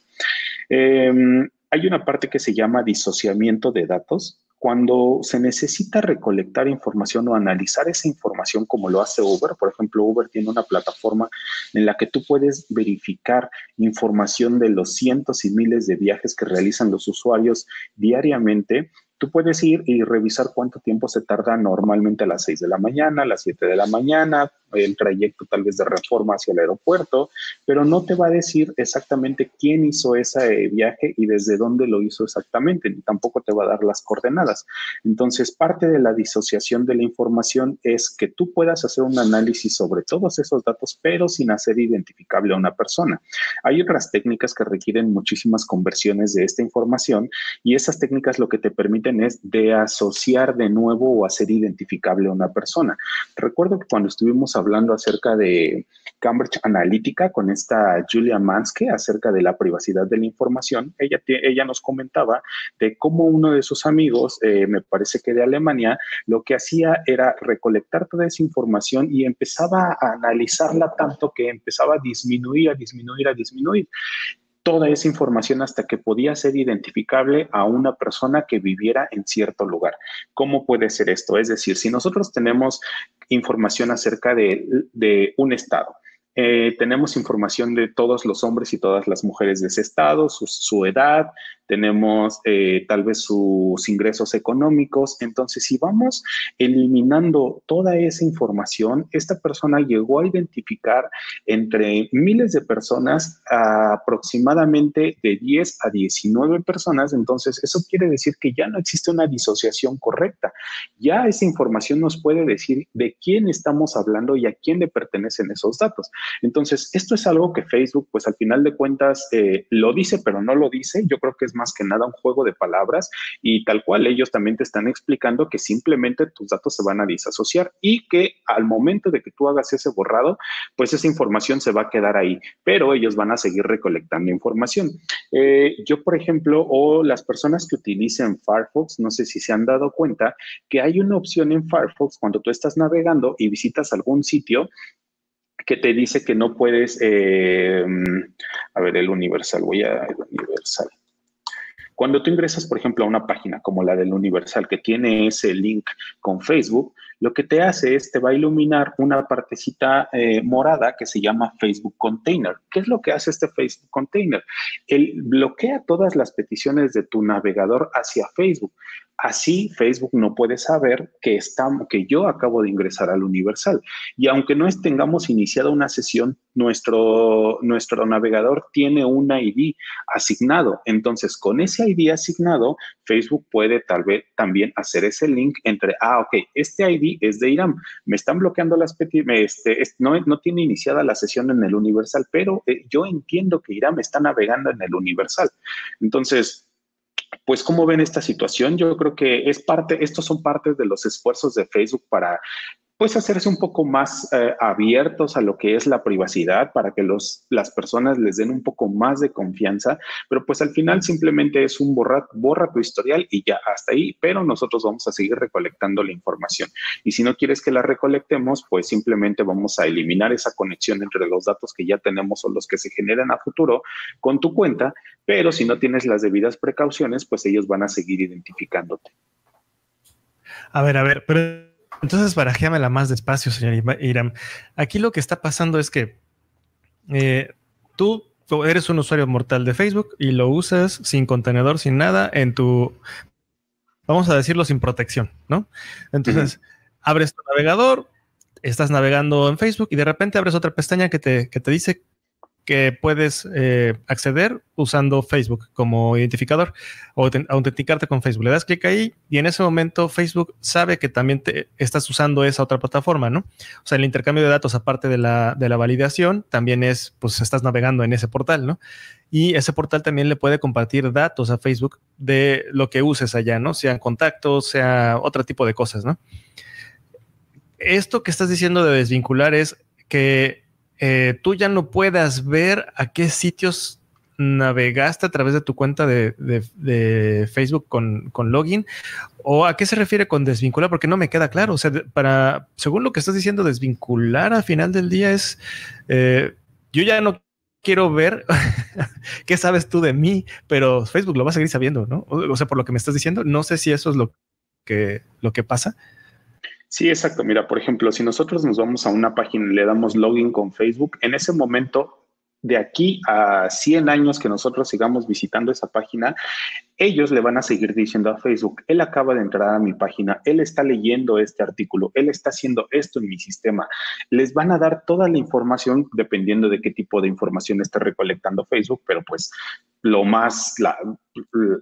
Speaker 3: Em, hay una parte que se llama disociamiento de datos cuando se necesita recolectar información o analizar esa información como lo hace Uber, por ejemplo, Uber tiene una plataforma en la que tú puedes verificar información de los cientos y miles de viajes que realizan los usuarios diariamente Tú puedes ir y revisar cuánto tiempo se tarda normalmente a las 6 de la mañana, a las 7 de la mañana, el trayecto tal vez de reforma hacia el aeropuerto, pero no te va a decir exactamente quién hizo ese viaje y desde dónde lo hizo exactamente, ni tampoco te va a dar las coordenadas. Entonces, parte de la disociación de la información es que tú puedas hacer un análisis sobre todos esos datos, pero sin hacer identificable a una persona. Hay otras técnicas que requieren muchísimas conversiones de esta información y esas técnicas lo que te permiten de asociar de nuevo o hacer identificable a una persona. Recuerdo que cuando estuvimos hablando acerca de Cambridge Analytica con esta Julia Manske acerca de la privacidad de la información, ella, ella nos comentaba de cómo uno de sus amigos, eh, me parece que de Alemania, lo que hacía era recolectar toda esa información y empezaba a analizarla tanto que empezaba a disminuir, a disminuir, a disminuir toda esa información hasta que podía ser identificable a una persona que viviera en cierto lugar. ¿Cómo puede ser esto? Es decir, si nosotros tenemos información acerca de, de un estado, eh, tenemos información de todos los hombres y todas las mujeres de ese estado, su, edad, tenemos eh, tal vez sus ingresos económicos. Entonces, si vamos eliminando toda esa información, esta persona llegó a identificar entre miles de personas aproximadamente de 10 a 19 personas. Entonces, eso quiere decir que ya no existe una disociación correcta. Ya esa información nos puede decir de quién estamos hablando y a quién le pertenecen esos datos. Entonces, esto es algo que Facebook, pues al final de cuentas, eh, lo dice, pero no lo dice. Yo creo que es más que nada un juego de palabras y tal cual ellos también te están explicando que simplemente tus datos se van a disasociar y que al momento de que tú hagas ese borrado, pues esa información se va a quedar ahí, pero ellos van a seguir recolectando información. Eh, yo, por ejemplo, o las personas que utilicen Firefox, no sé si se han dado cuenta que hay una opción en Firefox cuando tú estás navegando y visitas algún sitio que te dice que no puedes, eh, a ver, el universal, voy a el universal. Cuando tú ingresas, por ejemplo, a una página como la del Universal, que tiene ese link con Facebook, lo que te hace es te va a iluminar una partecita eh, morada que se llama Facebook Container. ¿Qué es lo que hace este Facebook Container? Él bloquea todas las peticiones de tu navegador hacia Facebook. Así Facebook no puede saber que, que yo acabo de ingresar al Universal. Y aunque no tengamos iniciada una sesión, nuestro, nuestro navegador tiene un ID asignado. Entonces, con ese ID asignado, Facebook puede tal vez también hacer ese link entre, ah, ok, este ID es de Irán. Me están bloqueando las peticiones, este, no, tiene iniciada la sesión en el Universal, pero eh, yo entiendo que Irán está navegando en el Universal. Entonces, pues cómo ven esta situación, yo creo que es parte, estos son partes de los esfuerzos de Facebook para pues hacerse un poco más eh, abiertos a lo que es la privacidad para que los, las personas les den un poco más de confianza, pero pues al final simplemente es un borra, borra tu historial y ya hasta ahí, pero nosotros vamos a seguir recolectando la información. Y si no quieres que la recolectemos, pues simplemente vamos a eliminar esa conexión entre los datos que ya tenemos o los que se generan a futuro con tu cuenta, pero si no tienes las debidas precauciones, pues ellos van a seguir identificándote.
Speaker 1: A ver, a ver, pero entonces, barajéamela más despacio, señor Iram. Aquí lo que está pasando es que eh, tú eres un usuario mortal de Facebook y lo usas sin contenedor, sin nada, en tu, vamos a decirlo, sin protección, ¿no? Entonces, abres tu navegador, estás navegando en Facebook y de repente abres otra pestaña que te, que te dice que puedes eh, acceder usando Facebook como identificador o autenticarte con Facebook. Le das clic ahí y en ese momento Facebook sabe que también te estás usando esa otra plataforma, ¿no? O sea, el intercambio de datos aparte de la, de la validación también es, pues estás navegando en ese portal, ¿no? Y ese portal también le puede compartir datos a Facebook de lo que uses allá, ¿no? Sean contactos, sea otro tipo de cosas, ¿no? Esto que estás diciendo de desvincular es que eh, tú ya no puedas ver a qué sitios navegaste a través de tu cuenta de, Facebook con, login o a qué se refiere con desvincular, porque no me queda claro. O sea, para, según lo que estás diciendo, desvincular al final del día es, eh, yo ya no quiero ver qué sabes tú de mí, pero Facebook lo va a seguir sabiendo, ¿no? O, sea, por lo que me estás diciendo, no sé si eso es lo que, lo que pasa.
Speaker 3: Sí, exacto. Mira, por ejemplo, si nosotros nos vamos a una página y le damos login con Facebook, en ese momento de aquí a 100 años que nosotros sigamos visitando esa página, ellos le van a seguir diciendo a Facebook, él acaba de entrar a mi página, él está leyendo este artículo, él está haciendo esto en mi sistema. Les van a dar toda la información dependiendo de qué tipo de información esté recolectando Facebook, pero pues lo más,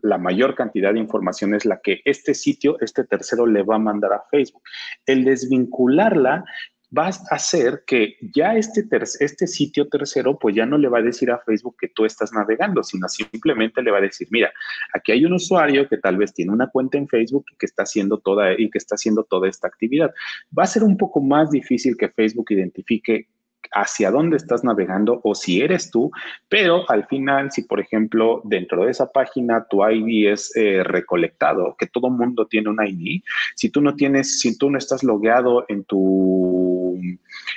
Speaker 3: la mayor cantidad de información es la que este sitio, este tercero le va a mandar a Facebook. El desvincularla vas a hacer que ya este, este sitio tercero, pues ya no le va a decir a Facebook que tú estás navegando, sino simplemente le va a decir, mira, aquí hay un usuario que tal vez tiene una cuenta en Facebook y que está haciendo toda, y que está haciendo toda esta actividad. Va a ser un poco más difícil que Facebook identifique hacia dónde estás navegando o si eres tú, pero al final, si por ejemplo dentro de esa página tu ID es eh, recolectado, que todo mundo tiene un ID, si tú no tienes, si tú no estás logueado en tu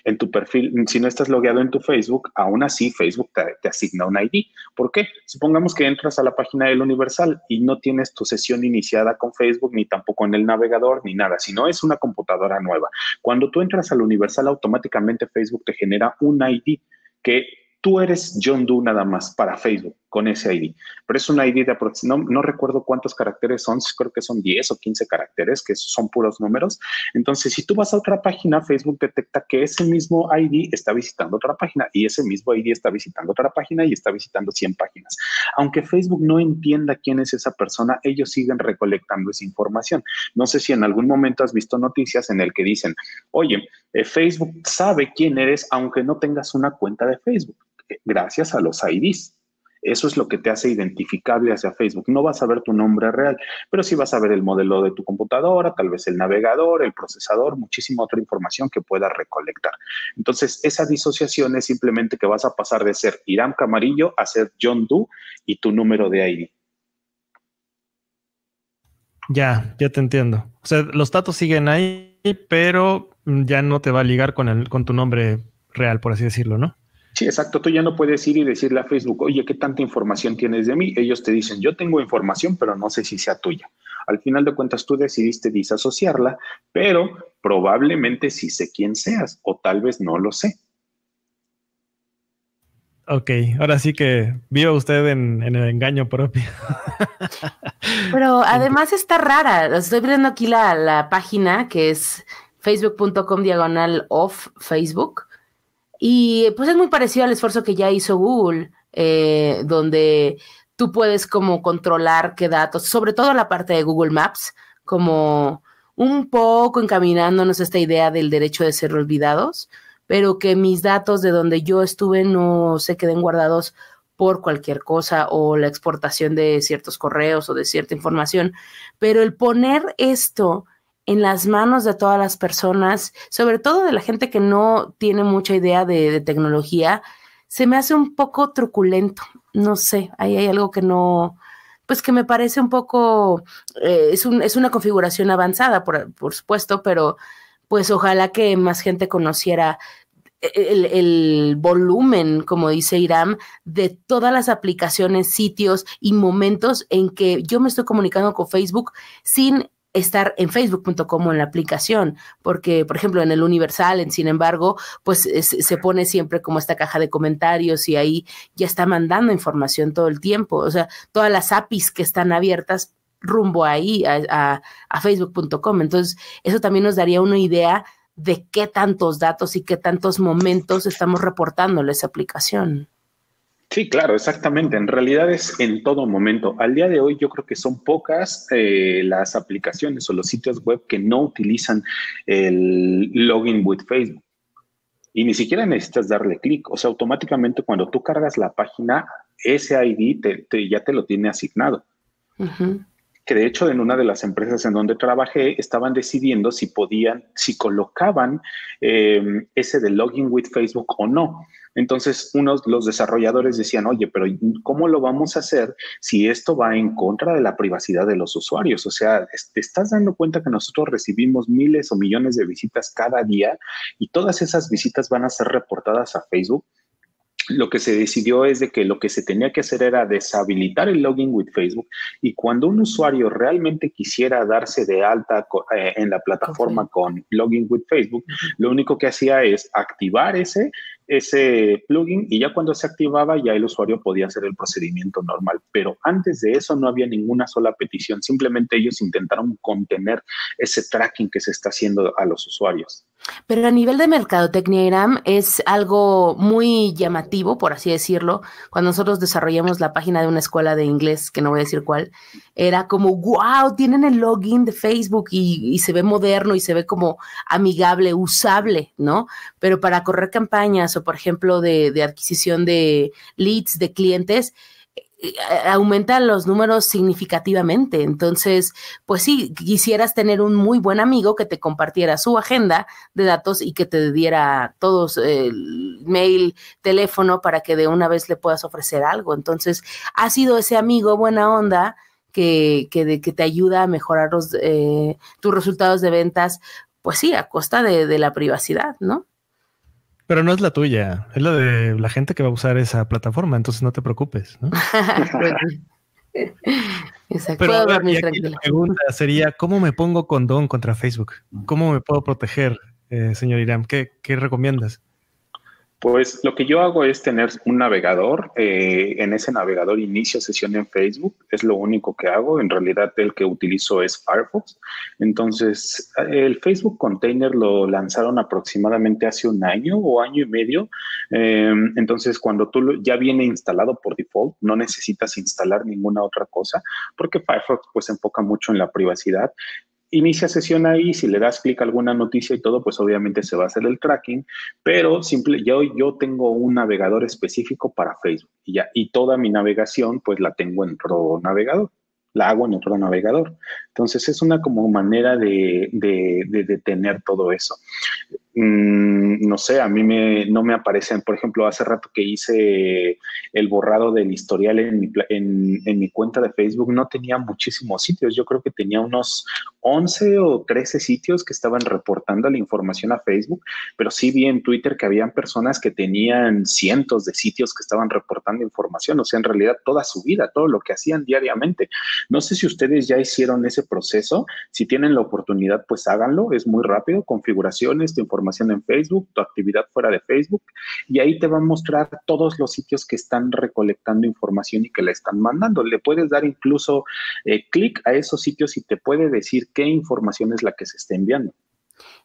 Speaker 3: en tu perfil, si no estás logueado en tu Facebook, aún así Facebook te, te asigna un ID. ¿Por qué? Supongamos que entras a la página del Universal y no tienes tu sesión iniciada con Facebook ni tampoco en el navegador ni nada, sino es una computadora nueva. Cuando tú entras al Universal automáticamente Facebook te genera genera un ID que tú eres John Doe nada más para Facebook con ese ID. Pero es un ID de aproximadamente, no, recuerdo cuántos caracteres son, creo que son 10 o 15 caracteres, que son puros números. Entonces, si tú vas a otra página, Facebook detecta que ese mismo ID está visitando otra página y ese mismo ID está visitando otra página y está visitando 100 páginas. Aunque Facebook no entienda quién es esa persona, ellos siguen recolectando esa información. No sé si en algún momento has visto noticias en el que dicen, oye, eh, Facebook sabe quién eres aunque no tengas una cuenta de Facebook gracias a los IDs. Eso es lo que te hace identificable hacia Facebook. No vas a ver tu nombre real, pero sí vas a ver el modelo de tu computadora, tal vez el navegador, el procesador, muchísima otra información que pueda recolectar. Entonces, esa disociación es simplemente que vas a pasar de ser Irán Camarillo a ser John Doe y tu número de ID.
Speaker 1: Ya, ya te entiendo. O sea, los datos siguen ahí, pero ya no te va a ligar con, el, con tu nombre real, por así decirlo, ¿no?
Speaker 3: Sí, exacto. Tú ya no puedes ir y decirle a Facebook, oye, ¿qué tanta información tienes de mí? Ellos te dicen, yo tengo información, pero no sé si sea tuya. Al final de cuentas, tú decidiste disasociarla, pero probablemente sí sé quién seas o tal vez no lo sé.
Speaker 1: Ok, ahora sí que viva usted en, el engaño propio.
Speaker 2: pero además está rara. Estoy viendo aquí la, la página que es facebook.com diagonal off Facebook y pues es muy parecido al esfuerzo que ya hizo Google, eh, donde tú puedes como controlar qué datos, sobre todo la parte de Google Maps, como un poco encaminándonos a esta idea del derecho de ser olvidados, pero que mis datos de donde yo estuve no se queden guardados por cualquier cosa o la exportación de ciertos correos o de cierta información. Pero el poner esto en las manos de todas las personas, sobre todo de la gente que no tiene mucha idea de, tecnología, se me hace un poco truculento. No sé, ahí hay algo que no, pues que me parece un poco, eh, es, una configuración avanzada, por, supuesto, pero pues ojalá que más gente conociera eh, el, el, volumen, como dice Iram, de todas las aplicaciones, sitios y momentos en que yo me estoy comunicando con Facebook sin estar en facebook.com o en la aplicación, porque por ejemplo en el Universal, en sin embargo, pues eh, se pone siempre como esta caja de comentarios y ahí ya está mandando información todo el tiempo, o sea, todas las APIs que están abiertas rumbo ahí a, facebook.com. Entonces, eso también nos daría una idea de qué tantos datos y qué tantos momentos estamos reportando a esa aplicación.
Speaker 3: Sí, claro, exactamente. En realidad es en todo momento. Al día de hoy yo creo que son pocas eh, las aplicaciones o los sitios web que no utilizan el login with Facebook. Y ni siquiera necesitas darle clic. O sea, automáticamente cuando tú cargas la página, ese ID ya te lo tiene asignado. Ajá que de hecho en una de las empresas en donde trabajé estaban decidiendo si podían, si colocaban em, ese de login with Facebook o no. Entonces, unos, los desarrolladores decían, oye, pero ¿cómo lo vamos a hacer si esto va en contra de la privacidad de los usuarios? O sea, te estás dando cuenta que nosotros recibimos miles o millones de visitas cada día y todas esas visitas van a ser reportadas a Facebook lo que se decidió es de que lo que se tenía que hacer era deshabilitar el login with Facebook y cuando un usuario realmente quisiera darse de alta eh, en la plataforma con login with Facebook, lo único que hacía es activar ese ese plugin y ya cuando se activaba ya el usuario podía hacer el procedimiento normal. Pero antes de eso no había ninguna sola petición, simplemente ellos intentaron contener ese tracking que se está haciendo a los usuarios.
Speaker 2: Pero a nivel de mercadotecnia, Iram, es algo muy llamativo, por así decirlo. Cuando nosotros desarrollamos la página de una escuela de inglés, que no voy a decir cuál, era como, wow, tienen el login de Facebook y, se ve moderno y se ve como amigable, usable, ¿no? Pero para correr campañas o, por ejemplo, de, de adquisición de leads, de clientes, eh, eh, aumentan los números significativamente. Entonces, pues sí, quisieras tener un muy buen amigo que te compartiera su agenda de datos y que te diera todos eh, el mail, teléfono para que de una vez le puedas ofrecer algo. Entonces, ha sido ese amigo buena onda que, te ayuda a mejorar eh, tus resultados de ventas, pues sí, a costa de, la privacidad, ¿no?
Speaker 1: Pero no es la tuya, es la de la gente que va a usar esa plataforma, entonces no te preocupes,
Speaker 2: Exacto. Pero la
Speaker 1: pregunta sería, ¿cómo me pongo condón contra Facebook? ¿Cómo me puedo proteger, eh, señor Irán? ¿Qué, ¿Qué recomiendas?
Speaker 3: Pues lo que yo hago es tener un navegador. Eh, en ese navegador inicio sesión en Facebook. Es lo único que hago. En realidad el que utilizo es Firefox. Entonces, el Facebook Container lo lanzaron aproximadamente hace un año o año y medio. Em, entonces, cuando tú ya viene instalado por default, no necesitas instalar ninguna otra cosa porque Firefox pues se enfoca mucho en la privacidad inicia sesión ahí, si le das clic a alguna noticia y todo, pues obviamente se va a hacer el tracking, pero simple, yo, yo tengo un navegador específico para Facebook y, ya, y toda mi navegación pues la tengo en otro navegador, la hago en otro navegador. Entonces es una como manera de, detener todo eso. Mm, no sé, a mí no me aparecen, por ejemplo, hace rato que hice el borrado del historial en mi, en mi cuenta de Facebook, no tenía muchísimos sitios, yo creo que tenía unos 11 o 13 sitios que estaban reportando la información a Facebook, pero sí vi en Twitter que habían personas que tenían cientos de sitios que estaban reportando información, o sea, en realidad toda su vida, todo lo que hacían diariamente. No sé si ustedes ya hicieron ese proceso. Si tienen la oportunidad, pues háganlo, es muy rápido, configuraciones, tu información en Facebook, tu actividad fuera de Facebook, y ahí te va a mostrar todos los sitios que están recolectando información y que la están mandando. Le puedes dar incluso eh, clic a esos sitios y te puede decir qué información es la que se está enviando.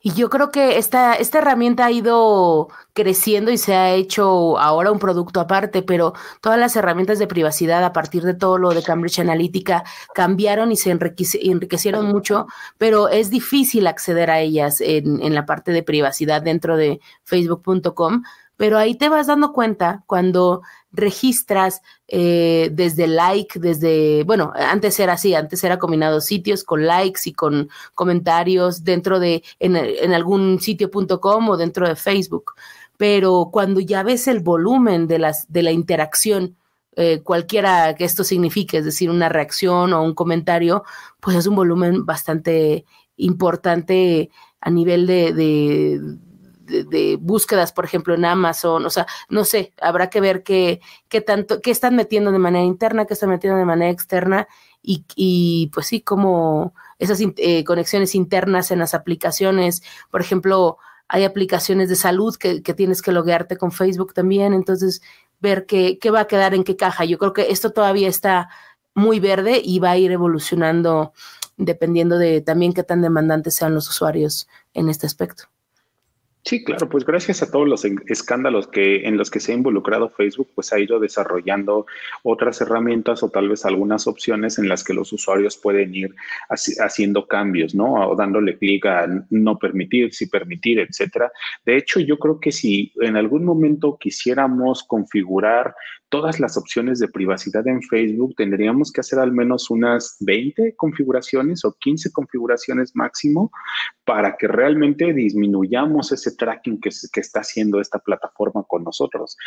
Speaker 2: Y yo creo que esta, esta herramienta ha ido creciendo y se ha hecho ahora un producto aparte, pero todas las herramientas de privacidad a partir de todo lo de Cambridge Analytica cambiaron y se enriquecieron mucho, pero es difícil acceder a ellas en, en la parte de privacidad dentro de facebook.com pero ahí te vas dando cuenta cuando registras eh, desde like, desde, bueno, antes era así, antes era combinado sitios con likes y con comentarios dentro de, en, algún sitio.com o dentro de Facebook. Pero cuando ya ves el volumen de, las, de la interacción, eh, cualquiera que esto signifique, es decir, una reacción o un comentario, pues es un volumen bastante importante a nivel de de, búsquedas, por ejemplo, en Amazon, o sea, no sé, habrá que ver qué, qué tanto, qué están metiendo de manera interna, qué están metiendo de manera externa y, pues sí, como esas eh, conexiones internas en las aplicaciones, por ejemplo, hay aplicaciones de salud que, que tienes que loguearte con Facebook también, entonces ver qué, qué va a quedar en qué caja. Yo creo que esto todavía está muy verde y va a ir evolucionando dependiendo de también qué tan demandantes sean los usuarios en este aspecto.
Speaker 3: Sí, claro, pues gracias a todos los escándalos que en los que se ha involucrado Facebook, pues ha ido desarrollando otras herramientas o tal vez algunas opciones en las que los usuarios pueden ir haciendo cambios, ¿no? O dándole clic a no permitir, sí permitir, etcétera. De hecho, yo creo que si en algún momento quisiéramos configurar todas las opciones de privacidad en Facebook, tendríamos que hacer al menos unas 20 configuraciones o 15 configuraciones máximo para que realmente disminuyamos ese tracking que, que está haciendo esta plataforma con nosotros.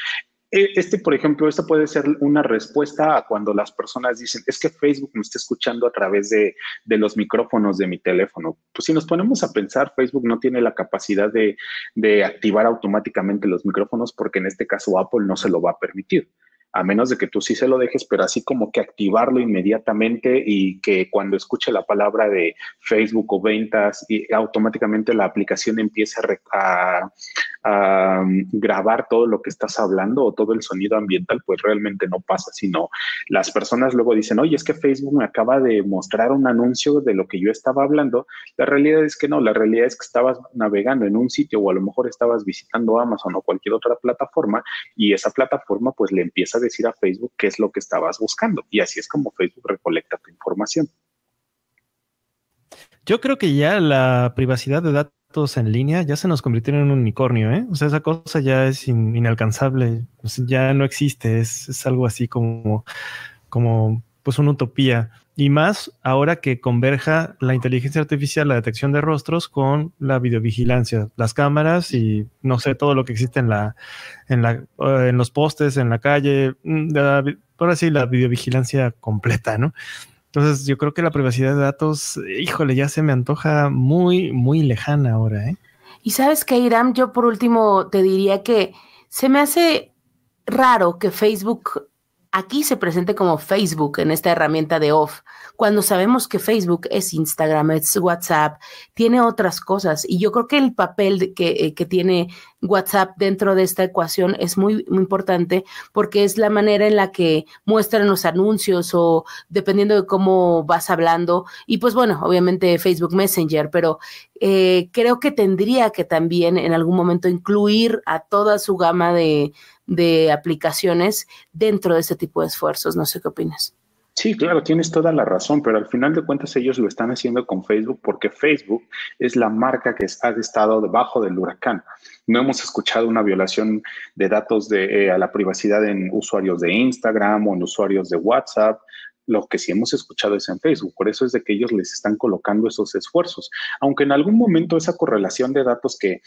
Speaker 3: E, este, por ejemplo, esta puede ser una respuesta a cuando las personas dicen, es que Facebook me está escuchando a través de, los micrófonos de mi teléfono. Pues si nos ponemos a pensar, Facebook no tiene la capacidad de activar automáticamente los micrófonos porque en este caso Apple no se lo va a permitir a menos de que tú sí se lo dejes, pero así como que activarlo inmediatamente y que cuando escuche la palabra de Facebook o ventas, y automáticamente la aplicación empiece a, a, um, grabar todo lo que estás hablando o todo el sonido ambiental, pues realmente no pasa, sino las personas luego dicen, oye, es que Facebook me acaba de mostrar un anuncio de lo que yo estaba hablando. La realidad es que no, la realidad es que estabas navegando en un sitio o a lo mejor estabas visitando Amazon o cualquier otra plataforma y esa plataforma pues le empieza decir a Facebook qué es lo que estabas buscando. Y así es como Facebook recolecta tu información.
Speaker 1: Yo creo que ya la privacidad de datos en línea ya se nos convirtió en un unicornio, ¿eh? O sea, esa cosa ya es inalcanzable, ya no existe, es, es algo así como, como pues una utopía. Y más ahora que converja la inteligencia artificial, la detección de rostros con la videovigilancia, las cámaras y no sé, todo lo que existe en la, en la, eh, en los postes, en la calle, mm, ahora sí, la videovigilancia completa, ¿no? Entonces yo creo que la privacidad de datos, híjole, ya se me antoja muy, muy lejana ahora, ¿eh?
Speaker 2: Y sabes que, Iram, yo por último te diría que se me hace raro que Facebook aquí se presenta como Facebook en esta herramienta de off, cuando sabemos que Facebook es Instagram, es WhatsApp, tiene otras cosas. Y yo creo que el papel eh, que, tiene WhatsApp dentro de esta ecuación es muy, muy, importante porque es la manera en la que muestran los anuncios o dependiendo de cómo vas hablando. Y pues bueno, obviamente Facebook Messenger, pero eh, creo que tendría que también en algún momento incluir a toda su gama de, de aplicaciones dentro de ese tipo de esfuerzos. No sé qué opinas.
Speaker 3: Sí, claro, tienes toda la razón, pero al final de cuentas ellos lo están haciendo con Facebook porque Facebook es la marca que ha estado debajo del huracán. No hemos escuchado una violación de datos de, eh, a la privacidad en usuarios de Instagram o en usuarios de WhatsApp lo que sí hemos escuchado es en Facebook. Por eso es de que ellos les están colocando esos esfuerzos. Aunque en algún momento esa correlación de datos que,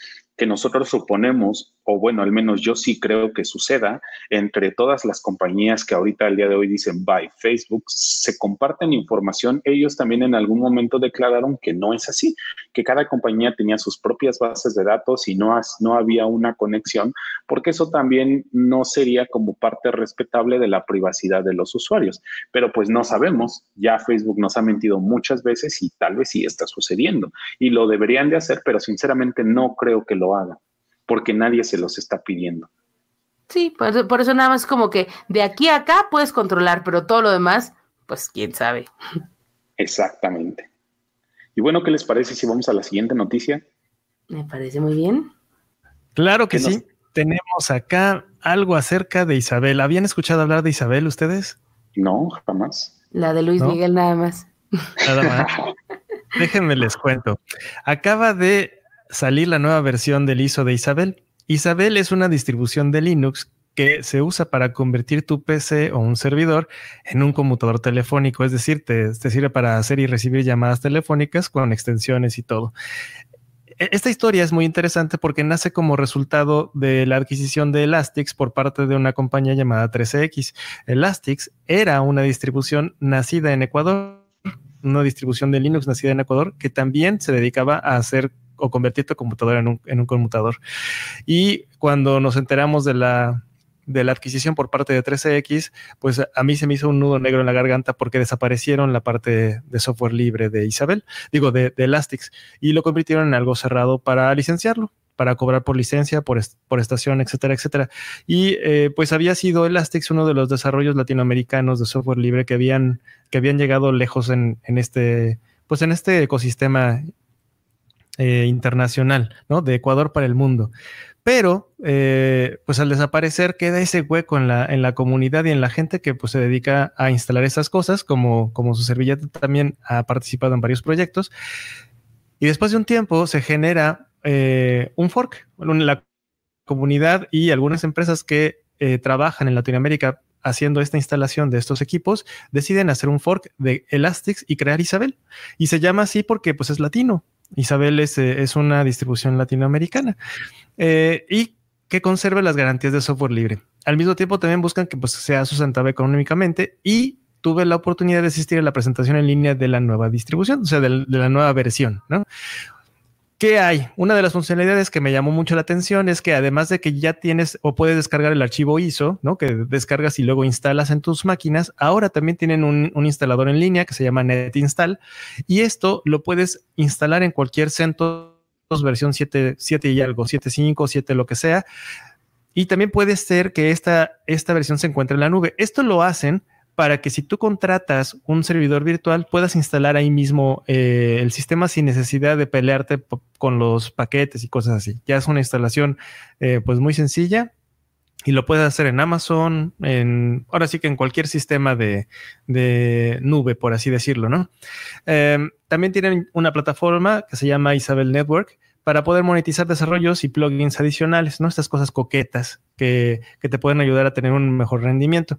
Speaker 3: nosotros suponemos, o bueno, al menos yo sí creo que suceda, entre todas las compañías que ahorita al día de hoy dicen by Facebook, se comparten información, ellos también en algún momento declararon que no es así, que cada compañía tenía sus propias bases de datos y no, no había una conexión, porque eso también no sería como parte respetable de la privacidad de los usuarios. Pero pues no sabemos, ya Facebook nos ha mentido muchas veces y tal vez sí está sucediendo y lo deberían de hacer, pero sinceramente no creo que lo haga porque nadie se los está pidiendo.
Speaker 2: Sí, por, por, eso nada más como que de aquí a acá puedes controlar, pero todo lo demás,
Speaker 3: pues quién sabe. Exactamente. Y bueno, ¿qué les parece si vamos a la siguiente noticia?
Speaker 2: Me parece muy bien.
Speaker 1: Claro que sí. Tenemos acá algo acerca de Isabel. ¿Habían escuchado hablar de Isabel ustedes? No, jamás.
Speaker 2: La de Luis Miguel nada más.
Speaker 1: Nada más. Déjenme les cuento. Acaba de salir la nueva versión del ISO de Isabel. Isabel es una distribución de Linux que se usa para convertir tu PC o un servidor en un conmutador telefónico, es decir, te, sirve para hacer y recibir llamadas telefónicas con extensiones y todo. E, esta historia es muy interesante porque nace como resultado de la adquisición de Elastix por parte de una compañía llamada 13X. Elastix era una distribución nacida en Ecuador, una distribución de Linux nacida en Ecuador que también se dedicaba a hacer o convertir tu computadora en un, en un Y cuando nos enteramos de la de la adquisición por parte de 13X, pues a mí se me hizo un nudo negro en la garganta porque desaparecieron la parte de software libre de Isabel, digo, de, de y lo convirtieron en algo cerrado para licenciarlo para cobrar por licencia, por, estación, etcétera, etcétera. Y eh, pues había sido Elastix uno de los desarrollos latinoamericanos de software libre que habían, que habían llegado lejos en, en este, pues en este ecosistema eh, internacional, ¿no? De Ecuador para el mundo pero eh, pues al desaparecer queda ese hueco en la, comunidad y en la gente que pues se dedica a instalar esas cosas, como, como su servilleta también ha participado en varios proyectos. Y después de un tiempo se genera eh, un fork, en la comunidad y algunas empresas que eh, trabajan en Latinoamérica haciendo esta instalación de estos equipos, deciden hacer un fork de Elastics y crear Isabel. Y se llama así porque pues es latino. Isabel es, eh, es una distribución latinoamericana eh, y que conserve las garantías de software libre. Al mismo tiempo también buscan que pues, sea sustentable económicamente y tuve la oportunidad de asistir a la presentación en línea de la nueva distribución, o sea, de, de la nueva versión, ¿no? ¿Qué hay? Una de las funcionalidades que me llamó mucho la atención es que además de que ya tienes o puedes descargar el archivo ISO, ¿no? Que descargas y luego instalas en tus máquinas, ahora también tienen un, instalador en línea que se llama NetInstall y esto lo puedes instalar en cualquier centro versión 7, y algo, 7.5, 7 lo que sea. Y también puede ser que esta, esta versión se encuentre en la nube. Esto lo hacen para que si tú contratas un servidor virtual puedas instalar ahí mismo eh, el sistema sin necesidad de pelearte con los paquetes y cosas así. Ya es una instalación eh, pues muy sencilla y lo puedes hacer en Amazon, en ahora sí que en cualquier sistema de, nube, por así decirlo, ¿no? Em, también tienen una plataforma que se llama Isabel Network para poder monetizar desarrollos y plugins adicionales, ¿no? Estas cosas coquetas que, que te pueden ayudar a tener un mejor rendimiento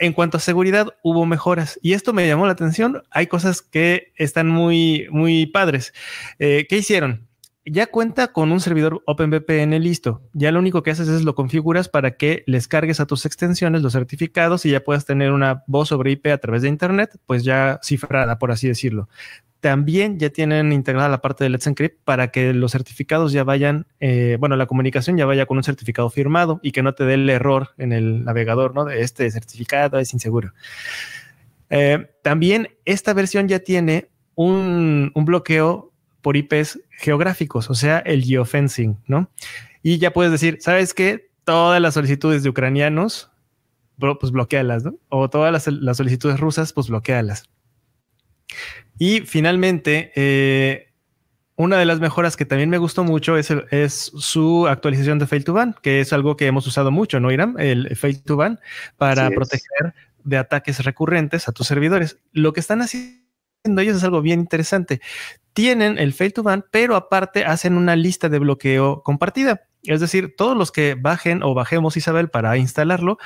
Speaker 1: en cuanto a seguridad, hubo mejoras y esto me llamó la atención. Hay cosas que están muy, muy padres. Eh, ¿Qué hicieron? ya cuenta con un servidor OpenVPN listo. Ya lo único que haces es lo configuras para que les cargues a tus extensiones los certificados y ya puedas tener una voz sobre IP a través de Internet, pues ya cifrada, por así decirlo. También ya tienen integrada la parte de Let's Encrypt para que los certificados ya vayan, eh, bueno, la comunicación ya vaya con un certificado firmado y que no te dé el error en el navegador, ¿no? De este certificado es inseguro. Eh, también esta versión ya tiene un, un bloqueo por IPs geográficos, o sea, el geofencing, ¿no? Y ya puedes decir, ¿sabes qué? Todas las solicitudes de ucranianos, pues bloquealas, ¿no? O todas las, solicitudes rusas, pues bloquealas. Y finalmente, eh, una de las mejoras que también me gustó mucho es, su actualización de Fail to Ban, que es algo que hemos usado mucho, ¿no, Iram? El Fail to Ban para proteger de ataques recurrentes a tus servidores. Lo que están haciendo ellos es algo bien interesante. Tienen el fail to ban, pero aparte hacen una lista de bloqueo compartida. Es decir, todos los que bajen o bajemos Isabel para instalarlo,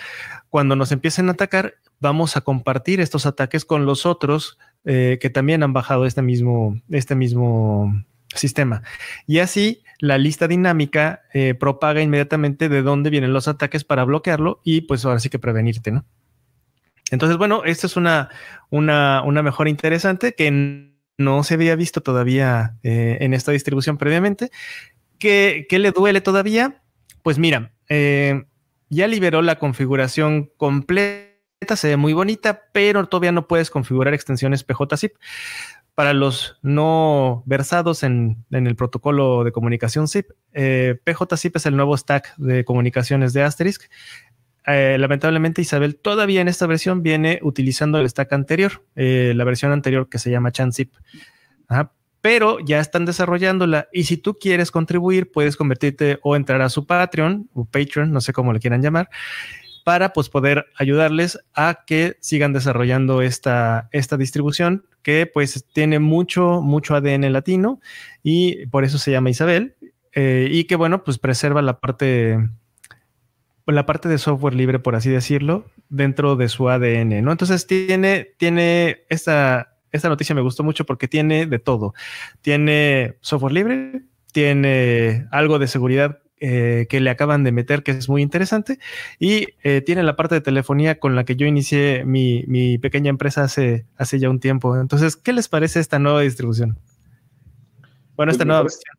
Speaker 1: cuando nos empiecen a atacar, vamos a compartir estos ataques con los otros eh, que también han bajado este mismo, este mismo sistema. Y así la lista dinámica eh, propaga inmediatamente de dónde vienen los ataques para bloquearlo y pues ahora sí que prevenirte, ¿no? Entonces, bueno, esta es una, una, mejora interesante que no se había visto todavía eh, en esta distribución previamente. ¿Qué, le duele todavía? Pues mira, eh, ya liberó la configuración completa, se ve muy bonita, pero todavía no puedes configurar extensiones PJZip. Para los no versados en, en el protocolo de comunicación ZIP, eh, PJZip es el nuevo stack de comunicaciones de Asterisk eh, lamentablemente Isabel todavía en esta versión viene utilizando el stack anterior, eh, la versión anterior que se llama Chanzip, pero ya están desarrollándola y si tú quieres contribuir, puedes convertirte o entrar a su Patreon o Patreon, no sé cómo le quieran llamar, para pues poder ayudarles a que sigan desarrollando esta, esta distribución que pues tiene mucho, mucho ADN latino y por eso se llama Isabel eh, y que bueno, pues preserva la parte la parte de software libre, por así decirlo, dentro de su ADN, ¿no? Entonces tiene, tiene esta, noticia me gustó mucho porque tiene de todo. Tiene software libre, tiene algo de seguridad eh, que le acaban de meter que es muy interesante y eh, tiene la parte de telefonía con la que yo inicié mi, pequeña empresa hace, hace ya un tiempo. Entonces, ¿qué les parece esta nueva distribución?
Speaker 3: Bueno, pues esta nueva versión.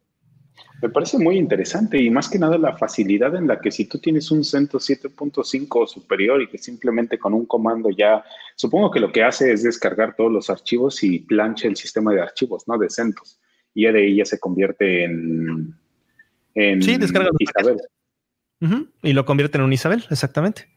Speaker 3: Me parece muy interesante y más que nada la facilidad en la que si tú tienes un CentOS 7.5 superior y que simplemente con un comando ya, supongo que lo que hace es descargar todos los archivos y plancha el sistema de archivos, ¿no? De CentOS. Y ya de ahí ya se convierte en... sí, descarga. Isabel.
Speaker 1: Y lo convierte en un Isabel, exactamente.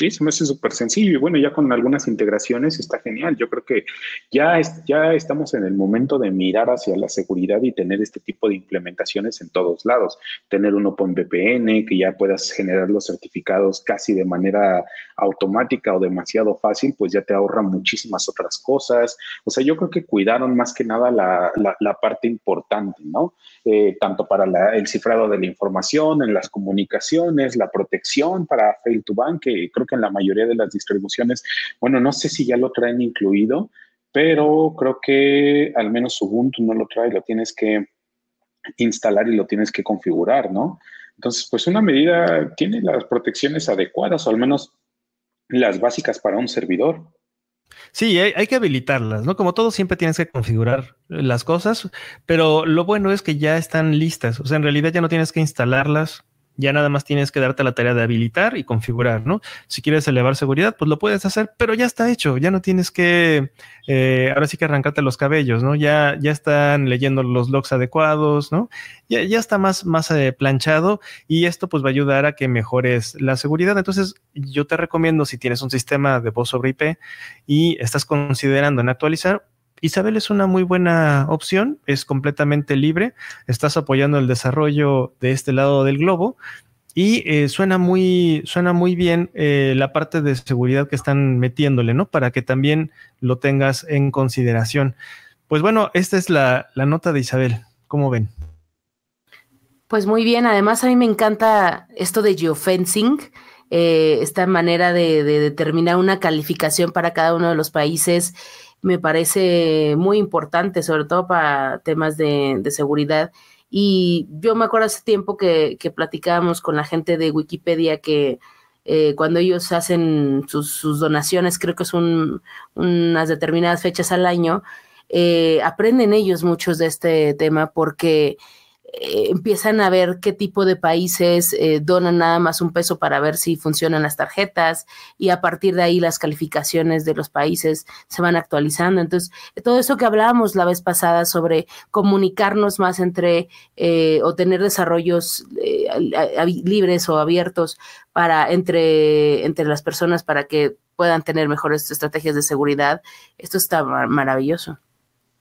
Speaker 3: Sí, se me hace súper sencillo y bueno, ya con algunas integraciones está genial. Yo creo que ya, ya estamos en el momento de mirar hacia la seguridad y tener este tipo de implementaciones en todos lados. Tener uno con VPN que ya puedas generar los certificados casi de manera automática o demasiado fácil, pues ya te ahorra muchísimas otras cosas. O sea, yo creo que cuidaron más que nada la, la, parte importante, ¿no? Eh, tanto para el cifrado de la información, en las comunicaciones, la protección para Fail to Bank, que creo en la mayoría de las distribuciones, bueno, no sé si ya lo traen incluido, pero creo que al menos Ubuntu no lo trae, lo tienes que instalar y lo tienes que configurar, ¿no? Entonces, pues una medida tiene las protecciones adecuadas, o al menos las básicas para un servidor.
Speaker 1: Sí, hay, hay, que habilitarlas, ¿no? Como todo, siempre tienes que configurar las cosas, pero lo bueno es que ya están listas. O sea, en realidad ya no tienes que instalarlas, ya nada más tienes que darte la tarea de habilitar y configurar, ¿no? Si quieres elevar seguridad, pues lo puedes hacer, pero ya está hecho, ya no tienes que, eh, ahora sí que arrancarte los cabellos, ¿no? Ya, ya están leyendo los logs adecuados, ¿no? Ya, ya está más, más eh, planchado y esto pues va a ayudar a que mejores la seguridad. Entonces, yo te recomiendo si tienes un sistema de voz sobre IP y estás considerando en actualizar, Isabel es una muy buena opción, es completamente libre, estás apoyando el desarrollo de este lado del globo y eh, suena, muy, suena muy bien eh, la parte de seguridad que están metiéndole, ¿no? Para que también lo tengas en consideración. Pues bueno, esta es la, nota de Isabel, ¿cómo ven?
Speaker 2: Pues muy bien, además a mí me encanta esto de geofencing, eh, esta manera de, de determinar una calificación para cada uno de los países me parece muy importante, sobre todo para temas de, seguridad. Y yo me acuerdo hace tiempo que, platicábamos con la gente de Wikipedia que eh, cuando ellos hacen sus, donaciones, creo que son unas determinadas fechas al año, eh, aprenden ellos muchos de este tema porque eh, empiezan a ver qué tipo de países eh, donan nada más un peso para ver si funcionan las tarjetas y a partir de ahí las calificaciones de los países se van actualizando. Entonces, todo eso que hablábamos la vez pasada sobre comunicarnos más entre eh, o tener desarrollos libres o abiertos para entre, entre las personas para que puedan tener mejores estrategias de seguridad, esto está maravilloso.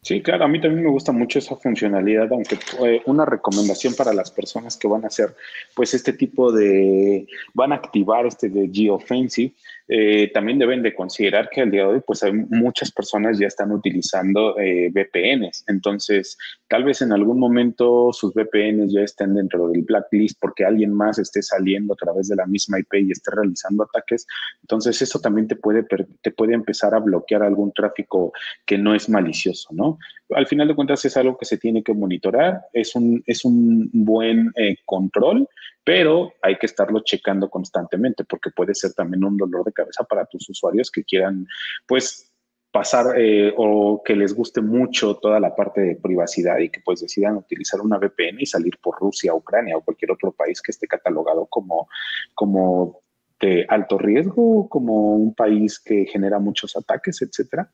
Speaker 3: Sí, claro, a mí también me gusta mucho esa funcionalidad, aunque eh, una recomendación para las personas que van a hacer, pues este tipo de, van a activar este de geofencing, eh, también deben de considerar que al día de hoy, pues hay muchas personas ya están utilizando eh, VPNs. Entonces, tal vez en algún momento sus VPNs ya estén dentro del blacklist porque alguien más esté saliendo a través de la misma IP y esté realizando ataques. Entonces, eso también te puede, te puede empezar a bloquear algún tráfico que no es malicioso, ¿no? al final de cuentas es algo que se tiene que monitorar, es un, es un buen eh, control, pero hay que estarlo checando constantemente porque puede ser también un dolor de cabeza para tus usuarios que quieran, pues, pasar eh, o que les guste mucho toda la parte de privacidad y que pues decidan utilizar una VPN y salir por Rusia, Ucrania o cualquier otro país que esté catalogado como, como de alto riesgo, como un país que genera muchos ataques, etcétera.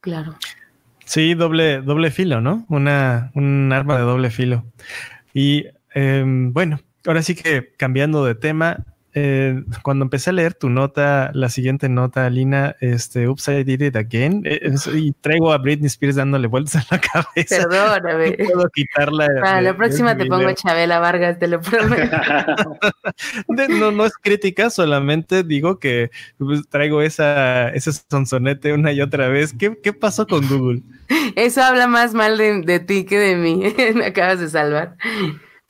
Speaker 1: Claro. Sí, doble, doble filo, ¿no? Una, un arma de doble filo. Y em, bueno, ahora sí que cambiando de tema, eh, cuando empecé a leer tu nota, la siguiente nota, Lina, este, Oops, I Did It Again, eh, eh, ah. y traigo a Britney Spears dándole vueltas a la cabeza. Perdóname. puedo Para la próxima te pongo
Speaker 2: Chabela Vargas, te lo prometo.
Speaker 1: no, no es crítica, solamente digo que pues, traigo esa, ese sonzonete una y otra vez. ¿Qué, pasó con Google?
Speaker 2: Eso habla más mal de, de ti que de mí. Me acabas de salvar.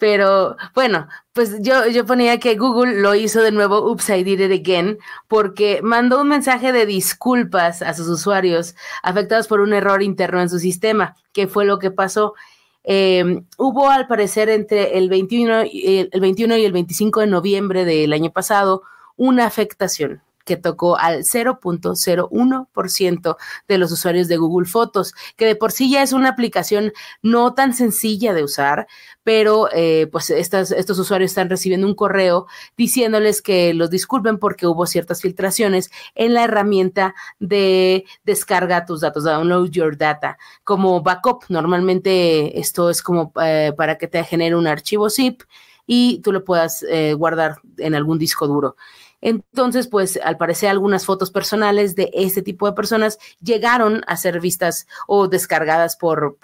Speaker 2: Pero bueno, pues yo, yo ponía que Google lo hizo de nuevo, oops, it again, porque mandó un mensaje de disculpas a sus usuarios afectados por un error interno en su sistema, que fue lo que pasó. Em, hubo al parecer entre el 21, eh, el 21 y el 25 de noviembre del año pasado una afectación que tocó al 0.01% de los usuarios de Google Fotos, que de por sí ya es una aplicación no tan sencilla de usar, pero eh, pues estas, estos usuarios están recibiendo un correo diciéndoles que los disculpen porque hubo ciertas filtraciones en la herramienta de descarga tus datos, download your data, como backup. Normalmente esto es como eh, para que te genere un archivo zip y tú lo puedas eh, guardar en algún disco duro. Entonces, pues al parecer algunas fotos personales de este tipo de personas llegaron a ser vistas o descargadas por,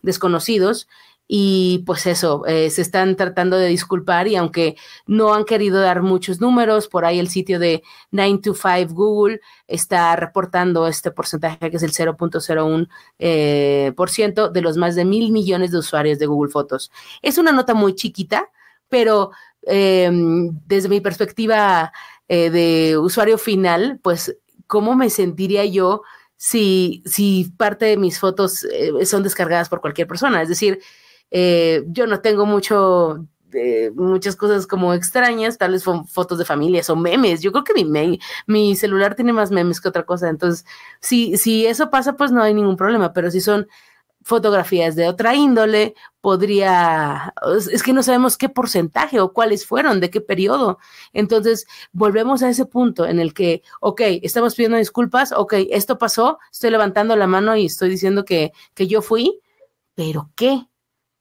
Speaker 2: desconocidos y pues eso, eh, se están tratando de disculpar y aunque no han querido dar muchos números, por ahí el sitio de 925 Google está reportando este porcentaje que es el 0.01% eh, de los más de mil millones de usuarios de Google Fotos. Es una nota muy chiquita, pero Em, desde mi perspectiva eh, de usuario final, pues, ¿cómo me sentiría yo si, si parte de mis fotos eh, son descargadas por cualquier persona? Es decir, eh, yo no tengo mucho muchas cosas como extrañas, tal vez fotos de familia, o memes. Yo creo que mi, mi celular tiene más memes que otra cosa. Entonces, si, si eso pasa, pues no hay ningún problema. Pero si son fotografías de otra índole, podría, es que no sabemos qué porcentaje o cuáles fueron, de qué periodo. Entonces, volvemos a ese punto en el que, ok, estamos pidiendo disculpas, ok, esto pasó, estoy levantando la mano y estoy diciendo que, yo fui, pero ¿qué?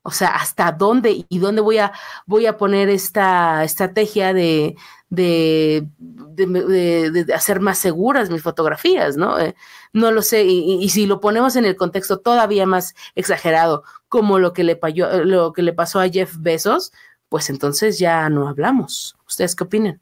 Speaker 2: O sea, ¿hasta dónde y dónde voy a, voy a poner esta estrategia de, de, de, hacer más seguras mis fotografías, ¿no? Eh, no lo sé, y, si lo ponemos en el contexto todavía más exagerado, como lo que le, eh, lo que le pasó a Jeff Bezos, pues entonces ya no hablamos.
Speaker 3: ¿Ustedes qué opinan?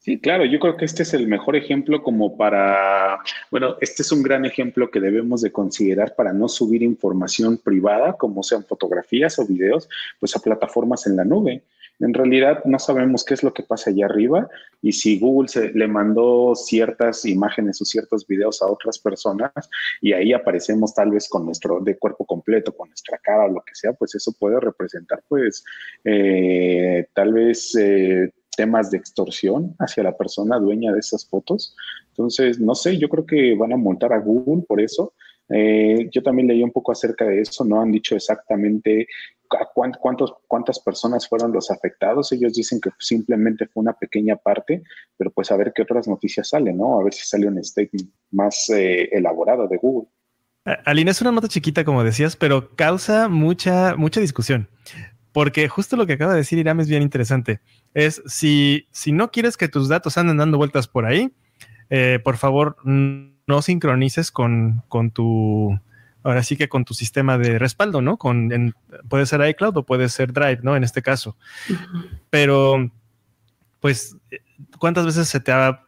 Speaker 3: Sí, claro, yo creo que este es el mejor ejemplo como para, bueno, este es un gran ejemplo que debemos de considerar para no subir información privada, como sean fotografías o videos, pues a plataformas en la nube. En realidad no sabemos qué es lo que pasa allá arriba y si Google le mandó ciertas imágenes o ciertos videos a otras personas y ahí aparecemos tal vez con nuestro de cuerpo completo, con nuestra cara o lo que sea, pues eso puede representar pues eh, tal vez... Eh, temas de extorsión hacia la persona dueña de esas fotos. Entonces, no sé, yo creo que van a montar a Google por eso eh, yo también leí un poco acerca de eso, no han dicho exactamente cuántas personas fueron los afectados. Ellos dicen que simplemente fue una pequeña parte, pero pues a ver qué otras noticias salen, ¿no? A ver si sale un statement más eh, elaborado de Google.
Speaker 1: Aline, es una nota chiquita, como decías, pero causa mucha, mucha discusión. Porque justo lo que acaba de decir Iram es bien interesante. Es si, si no quieres que tus datos anden dando vueltas por ahí, eh, por favor, no sincronices con, con tu, ahora sí que con tu sistema de respaldo, ¿no? Con, puede ser iCloud o puede ser Drive, ¿no? En este caso. Pero, pues, ¿cuántas veces se te ha,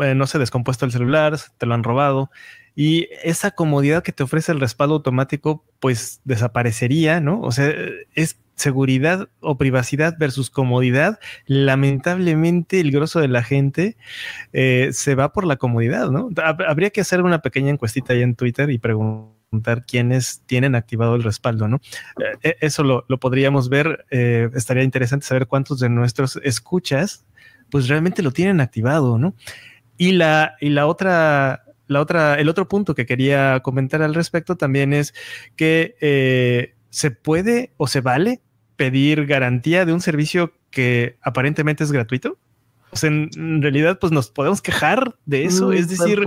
Speaker 1: eh, no sé, descompuesto el celular, te lo han robado? Y esa comodidad que te ofrece el respaldo automático, pues desaparecería, ¿no? O sea, es seguridad o privacidad versus comodidad. Lamentablemente, el grosso de la gente eh, se va por la comodidad, ¿no? Habría que hacer una pequeña encuestita ahí en Twitter y preguntar quiénes tienen activado el respaldo, ¿no? Eh, e-, eso lo, podríamos ver. Eh, estaría interesante saber cuántos de nuestros escuchas, pues realmente lo tienen activado, ¿no? Y la, y la otra la otra, el otro punto que quería comentar al respecto también es que eh, se puede o se vale pedir garantía de un servicio que aparentemente es gratuito. en realidad, pues nos podemos quejar de eso. Mm, es decir,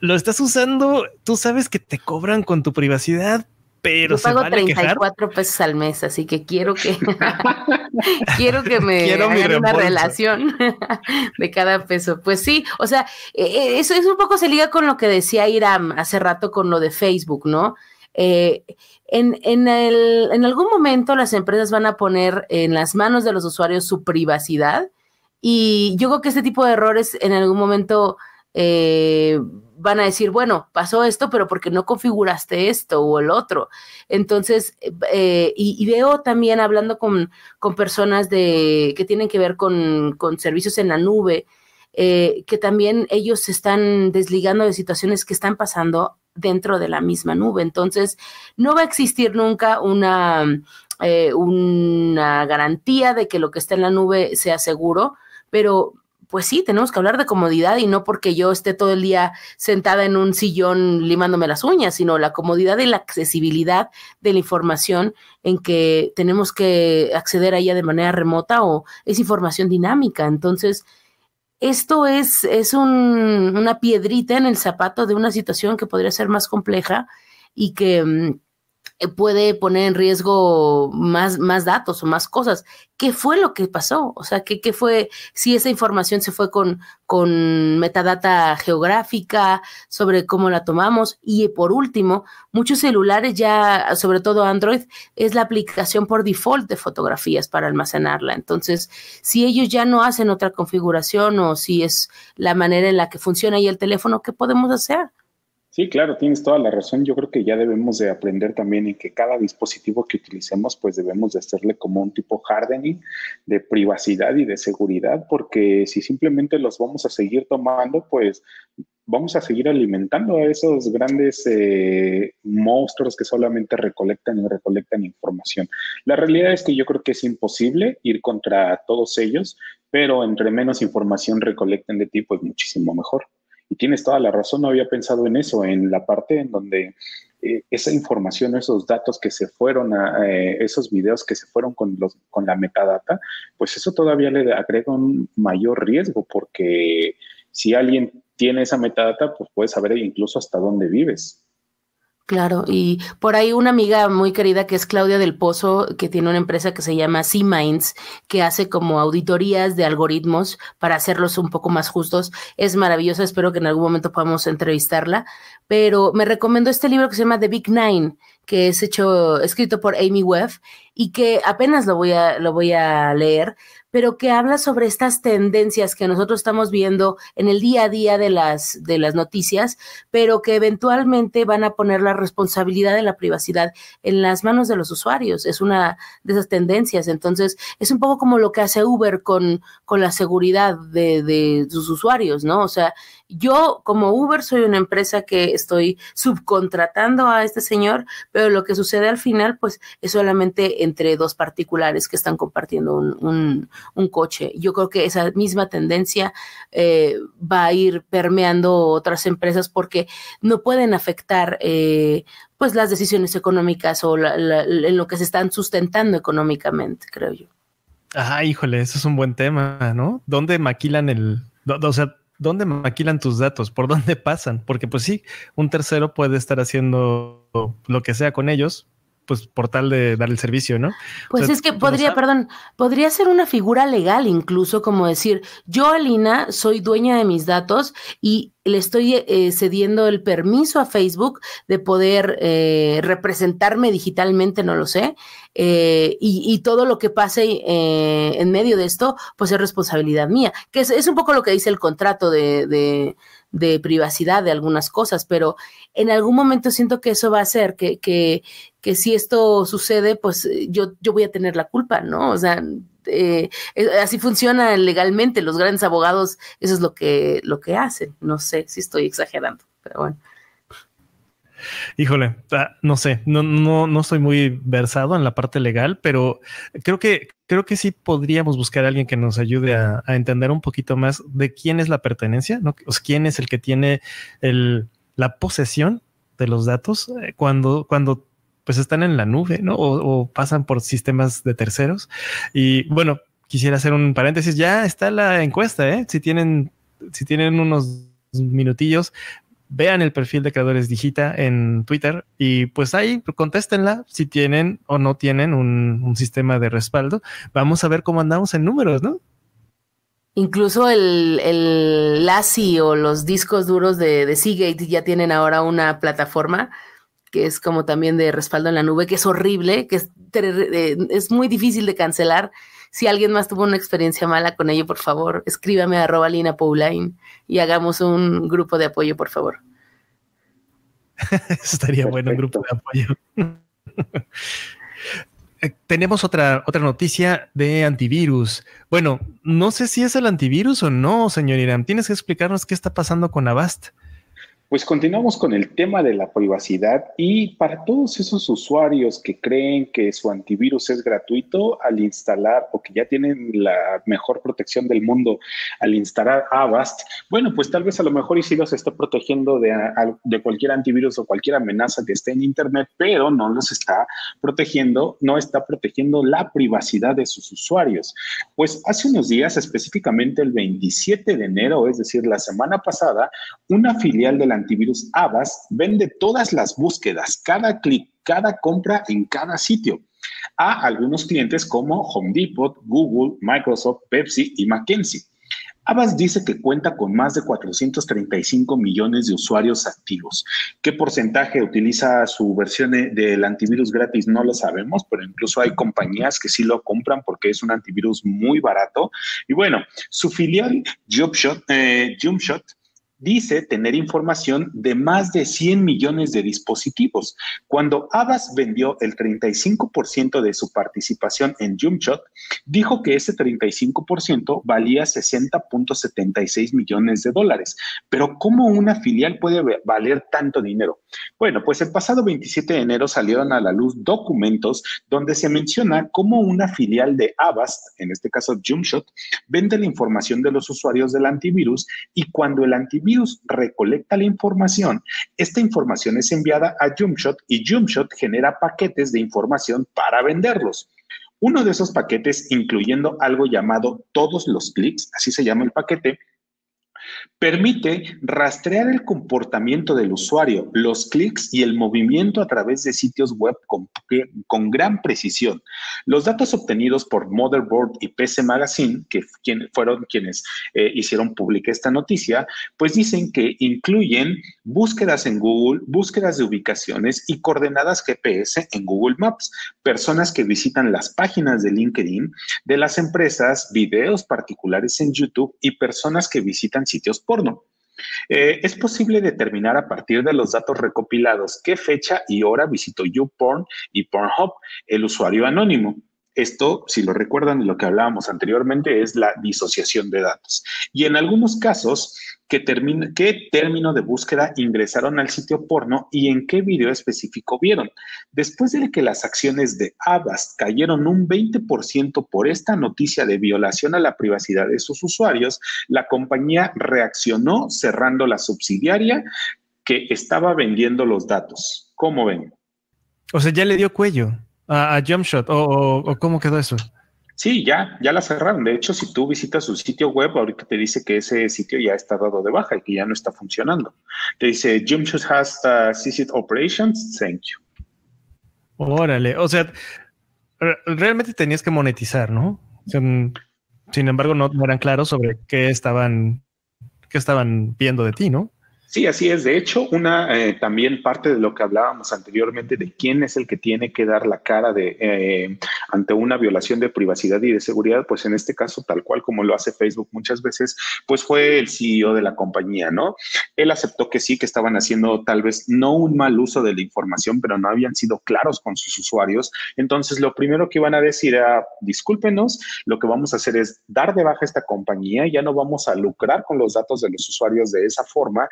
Speaker 1: lo estás usando, tú sabes que te cobran con tu privacidad, pero Yo pago 34
Speaker 2: pesos al mes, así que quiero que quiero que me una relación de cada peso. Pues sí, o sea, eh, eh, eso es un poco se liga con lo que decía Iram hace rato con lo de Facebook, ¿no? Eh, en, en, en algún momento las empresas van a poner en las manos de los usuarios su privacidad y yo creo que este tipo de errores en algún momento van a decir, bueno, pasó esto, pero porque no configuraste esto o el otro. Entonces, eh, y, veo también hablando con, personas de, que tienen que ver con, servicios en la nube, eh, que también ellos se están desligando de situaciones que están pasando dentro de la misma nube. Entonces, no va a existir nunca una, eh, una garantía de que lo que está en la nube sea seguro, pero pues sí, tenemos que hablar de comodidad y no porque yo esté todo el día sentada en un sillón limándome las uñas, sino la comodidad y la accesibilidad de la información en que tenemos que acceder a ella de manera remota o es información dinámica. Entonces, esto es, es una piedrita en el zapato de una situación que podría ser más compleja y que mm, eh, puede poner en riesgo más, más datos o más cosas. ¿Qué fue lo que pasó? O sea, ¿qué, fue? Si esa información se fue con, con metadata geográfica, sobre cómo la tomamos. Y por último, muchos celulares ya, sobre todo Android, es la aplicación por default de fotografías para almacenarla. Entonces, si ellos ya no hacen otra configuración o si es la manera en la que funciona y el teléfono, ¿qué
Speaker 3: podemos hacer? Sí, claro, tienes toda la razón. Yo creo que ya debemos de aprender también en que cada dispositivo que utilicemos, pues debemos de hacerle como un tipo hardening de privacidad y de seguridad, porque si simplemente los vamos a seguir tomando, pues vamos a seguir alimentando a esos grandes eh, monstruos que solamente recolectan y recolectan información. La realidad es que yo creo que es imposible ir contra todos ellos, pero entre menos información recolecten de ti, pues muchísimo mejor. Y tienes toda la razón, no había pensado en eso, en la parte en donde eh, esa información, esos datos que se fueron, a, eh, esos videos que se fueron con, los, con la metadata, pues eso todavía le agrega un mayor riesgo porque si alguien tiene esa metadata, pues puede saber incluso hasta dónde vives.
Speaker 2: Claro, y por ahí una amiga muy querida que es Claudia del Pozo, que tiene una empresa que se llama C-Minds, que hace como auditorías de algoritmos para hacerlos un poco más justos. Es maravillosa, espero que en algún momento podamos entrevistarla. Pero me recomiendo este libro que se llama The Big Nine, que es hecho, escrito por Amy Webb, y que apenas lo voy a, lo voy a leer, pero que habla sobre estas tendencias que nosotros estamos viendo en el día a día de las, de las noticias, pero que eventualmente van a poner la responsabilidad de la privacidad en las manos de los usuarios. Es una de esas tendencias. Entonces, es un poco como lo que hace Uber con, con la seguridad de, de sus usuarios, ¿no? O sea, yo como Uber soy una empresa que estoy subcontratando a este señor, pero lo que sucede al final pues es solamente entre dos particulares que están compartiendo un, un, coche. Yo creo que esa misma tendencia eh, va a ir permeando otras empresas porque no pueden afectar eh, pues las decisiones económicas o en lo que se están sustentando económicamente, creo yo.
Speaker 1: Ajá, híjole, eso es un buen tema, ¿no? ¿Dónde maquilan el, o sea, ¿dónde maquilan tus datos? ¿Por dónde pasan? Porque pues sí, un tercero puede estar haciendo lo que sea con ellos, pues portal de dar el servicio, ¿no? Pues es que podría,
Speaker 2: perdón, podría ser una figura legal incluso, como decir, yo, Alina, soy dueña de mis datos y le estoy eh, cediendo el permiso a Facebook de poder eh, representarme digitalmente, no lo sé, eh, y, todo lo que pase en medio de esto, pues es responsabilidad mía, que es, un poco lo que dice el contrato de de privacidad de algunas cosas, pero en algún momento siento que eso va a ser, que, que, que si esto sucede, pues eh, yo, yo voy a tener la culpa, ¿no? O sea, eh, eh, así funciona legalmente, los grandes abogados, eso es lo que, lo que hacen. No sé si estoy exagerando, pero
Speaker 1: bueno híjole, ah, no sé, no, no, soy muy versado en la parte legal, pero creo que, creo que sí podríamos buscar a alguien que nos ayude a, entender un poquito más de quién es la pertenencia, ¿no? O quién es el que tiene la posesión de los datos eh, cuando, cuando pues están en la nube, ¿no? O, o pasan por sistemas de terceros. Y bueno, quisiera hacer un paréntesis, ya está la encuesta, ¿eh? Si tienen, si tienen unos minutillos, vean el perfil de Creadores Digita en Twitter y pues ahí contéstenla si tienen o no tienen un, sistema de respaldo. Vamos a ver cómo andamos en números, ¿no?
Speaker 2: Incluso el, el LASI o los discos duros de, Seagate ya tienen ahora una plataforma que es como también de respaldo en la nube, que es horrible, que es, eh, es muy difícil de cancelar si alguien más tuvo una experiencia mala con ello, por favor, escríbame a arroba y hagamos un grupo de apoyo, por favor.
Speaker 1: Estaría bueno un grupo de apoyo. Eh, tenemos otra, otra noticia de antivirus. Bueno, no sé si es el antivirus o no, señor Irán. Tienes que explicarnos qué está pasando con Avast.
Speaker 3: Pues continuamos con el tema de la privacidad y para todos esos usuarios que creen que su antivirus es gratuito al instalar o que ya tienen la mejor protección del mundo al instalar Avast, bueno, pues tal vez a lo mejor y sí los está protegiendo de, ah, de cualquier antivirus o cualquier amenaza que esté en Internet, pero no los está protegiendo, no está protegiendo la privacidad de sus usuarios. Pues hace unos días, específicamente el 27 de enero, es decir, la semana pasada, una filial de la antivirus Avast vende todas las búsquedas, cada clic, cada compra en cada sitio a algunos clientes como Home Depot, Google, Microsoft, Pepsi y McKenzie. Avast dice que cuenta con más de 435 millones de usuarios activos. ¿Qué porcentaje utiliza su versión del antivirus gratis? No lo sabemos, pero incluso hay compañías que sí lo compran porque es un antivirus muy barato. Y bueno, su filial Jumpshot eh, dice tener información de más de 100 millones de dispositivos. Cuando Abbas vendió el 35% de su participación en Jumpshot, dijo que ese 35% valía 60.76 millones de dólares. Pero ¿cómo una filial puede valer tanto dinero? Bueno, pues el pasado 27 de enero salieron a la luz documentos donde se menciona cómo una filial de Avast, en este caso Jumpshot, vende la información de los usuarios del antivirus y cuando el antivirus recolecta la información, esta información es enviada a Jumpshot y Jumpshot genera paquetes de información para venderlos. Uno de esos paquetes, incluyendo algo llamado todos los clics, así se llama el paquete, Permite rastrear el comportamiento del usuario, los clics y el movimiento a través de sitios web con, gran precisión. Los datos obtenidos por Motherboard y PC Magazine, que quien, fueron quienes eh, hicieron pública esta noticia, pues dicen que incluyen búsquedas en Google, búsquedas de ubicaciones y coordenadas GPS en Google Maps, personas que visitan las páginas de LinkedIn de las empresas, videos particulares en YouTube y personas que visitan sitios porno. Eh, es posible determinar a partir de los datos recopilados qué fecha y hora visitó YouPorn y Pornhub el usuario anónimo. Esto, si lo recuerdan de lo que hablábamos anteriormente, es la disociación de datos. Y en algunos casos, ¿qué, ¿qué término de búsqueda ingresaron al sitio porno y en qué video específico vieron? Después de que las acciones de Abbas cayeron un 20% por esta noticia de violación a la privacidad de sus usuarios, la compañía reaccionó cerrando la subsidiaria que estaba vendiendo los datos. ¿Cómo ven?
Speaker 1: O sea, ya le dio cuello a, Jumpshot o, cómo quedó eso.
Speaker 3: Sí, ya, ya la cerraron. De hecho, si tú visitas su sitio web, ahorita te dice que ese sitio ya está dado de baja y que ya no está funcionando. Te dice Jumpshot has uh, operations, thank you.
Speaker 1: Órale, o sea, realmente tenías que monetizar, ¿no? sin embargo, no eran claros sobre qué estaban, qué estaban viendo de ti, ¿no?
Speaker 3: Sí, así es. De hecho, una eh, también parte de lo que hablábamos anteriormente de quién es el que tiene que dar la cara de eh, ante una violación de privacidad y de seguridad, pues en este caso, tal cual como lo hace Facebook muchas veces, pues fue el CEO de la compañía, ¿no? Él aceptó que sí, que estaban haciendo tal vez no un mal uso de la información, pero no habían sido claros con sus usuarios. Entonces, lo primero que iban a decir era, discúlpenos, lo que vamos a hacer es dar de baja esta compañía, ya no vamos a lucrar con los datos de los usuarios de esa forma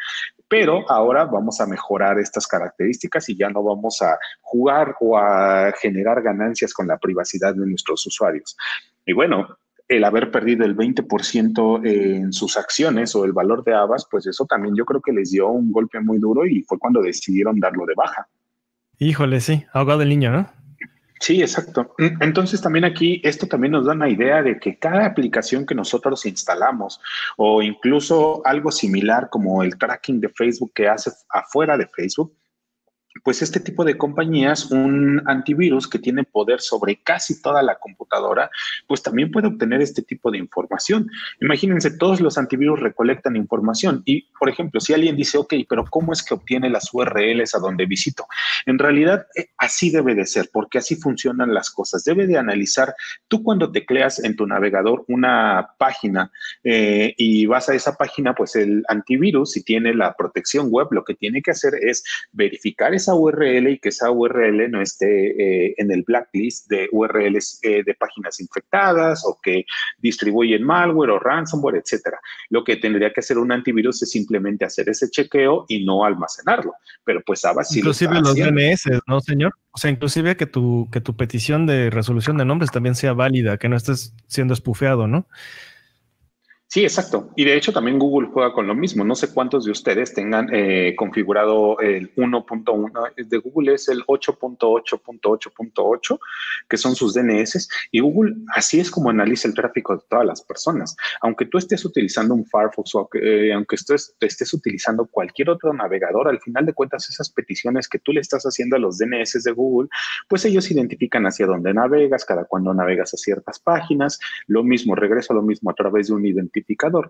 Speaker 3: pero ahora vamos a mejorar estas características y ya no vamos a jugar o a generar ganancias con la privacidad de nuestros usuarios. Y bueno, el haber perdido el 20% en sus acciones o el valor de Avas, pues eso también yo creo que les dio un golpe muy duro y fue cuando decidieron darlo de baja.
Speaker 1: Híjole, sí, ahogado el niño, ¿no?
Speaker 3: Sí, exacto. Mm, entonces también aquí esto también nos da una idea de que cada aplicación que nosotros instalamos o incluso algo similar como el tracking de Facebook que hace afuera de Facebook, pues este tipo de compañías, un antivirus que tiene poder sobre casi toda la computadora, pues también puede obtener este tipo de información. Imagínense, todos los antivirus recolectan información y, por ejemplo, si alguien dice, ok, pero ¿cómo es que obtiene las URLs a donde visito? En realidad, eh, así debe de ser, porque así funcionan las cosas. Debe de analizar, tú cuando tecleas en tu navegador una página eh, y vas a esa página, pues el antivirus, si tiene la protección web, lo que tiene que hacer es verificar esa URL y que esa URL no esté eh, en el blacklist de URLs eh, de páginas infectadas o que distribuyen malware o ransomware, etcétera. Lo que tendría que hacer un antivirus es simplemente hacer ese chequeo y no almacenarlo. Pero pues a Inclusive los DNS,
Speaker 1: ¿no, señor? O sea, inclusive que tu, que tu petición de resolución de nombres también sea válida, que no estés siendo espufeado, ¿no?
Speaker 3: Sí, exacto. Y de hecho también Google juega con lo mismo. No sé cuántos de ustedes tengan eh, configurado el 1.1. De Google es el 8.8.8.8, que son sus DNS. Y Google así es como analiza el tráfico de todas las personas. Aunque tú estés utilizando un Firefox o eh, aunque estés, estés utilizando cualquier otro navegador, al final de cuentas esas peticiones que tú le estás haciendo a los DNS de Google, pues ellos identifican hacia dónde navegas, cada cuando navegas a ciertas páginas. Lo mismo, regreso a lo mismo a través de un identificador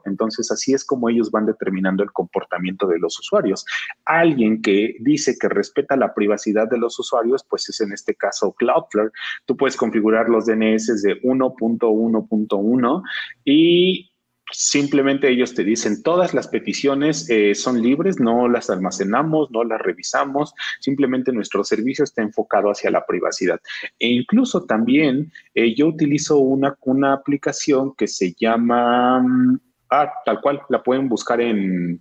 Speaker 3: entonces, así es como ellos van determinando el comportamiento de los usuarios. Alguien que dice que respeta la privacidad de los usuarios, pues es en este caso Cloudflare. Tú puedes configurar los DNS de 1.1.1 y simplemente ellos te dicen, todas las peticiones eh, son libres, no las almacenamos, no las revisamos, simplemente nuestro servicio está enfocado hacia la privacidad. E incluso también eh, yo utilizo una, una aplicación que se llama, mm, ah, tal cual, la pueden buscar en,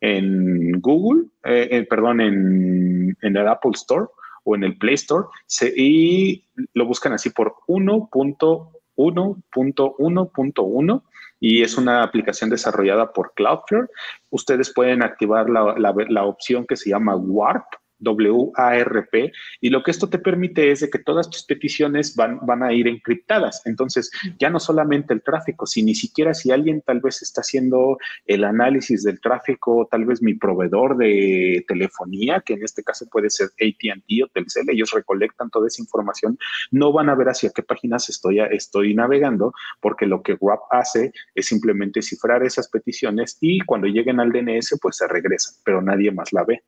Speaker 3: en Google, eh, perdón, en, el Apple Store o en el Play Store, y lo buscan así por 1.1.1.1 y es una aplicación desarrollada por Cloudflare. Ustedes pueden activar la, la, opción que se llama Warp, WARP, y lo que esto te permite es de que todas tus peticiones van, van a ir encriptadas. Entonces, ya no solamente el tráfico, si ni siquiera si alguien tal vez está haciendo el análisis del tráfico, tal vez mi proveedor de telefonía, que en este caso puede ser ATT o Telcel, ellos recolectan toda esa información, no van a ver hacia qué páginas estoy, estoy navegando, porque lo que WAP hace es simplemente cifrar esas peticiones y cuando lleguen al DNS, pues se regresan, pero nadie más la ve.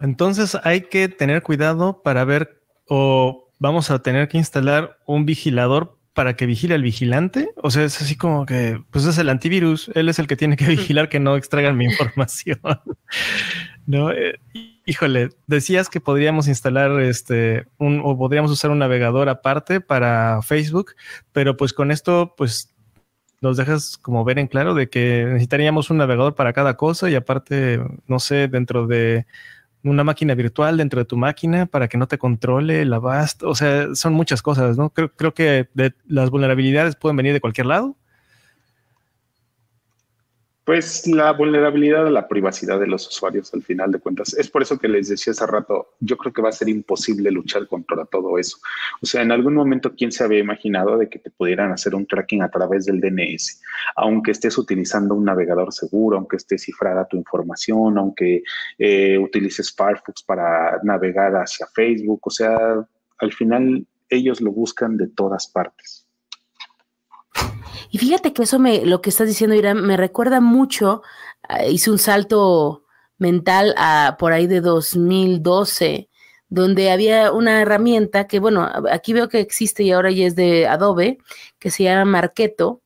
Speaker 1: Entonces hay que tener cuidado para ver o vamos a tener que instalar un vigilador para que vigile al vigilante. O sea, es así como que, pues es el antivirus, él es el que tiene que vigilar que no extraigan mi información. no, eh, híjole, decías que podríamos instalar este un o podríamos usar un navegador aparte para Facebook, pero pues con esto, pues nos dejas como ver en claro de que necesitaríamos un navegador para cada cosa y aparte, no sé, dentro de una máquina virtual dentro de tu máquina para que no te controle la VAST. O sea, son muchas cosas, ¿no? Creo, creo que de, las vulnerabilidades pueden venir de cualquier lado
Speaker 3: pues la vulnerabilidad a la privacidad de los usuarios al final de cuentas. Es por eso que les decía hace rato, yo creo que va a ser imposible luchar contra todo eso. O sea, en algún momento, ¿quién se había imaginado de que te pudieran hacer un tracking a través del DNS? Aunque estés utilizando un navegador seguro, aunque estés cifrada tu información, aunque eh, utilices Firefox para navegar hacia Facebook, o sea, al final ellos lo buscan de todas partes.
Speaker 2: Y fíjate que eso me, lo que estás diciendo, Irán, me recuerda mucho, eh, hice un salto mental a por ahí de 2012, donde había una herramienta que, bueno, aquí veo que existe y ahora ya es de Adobe, que se llama Marketo,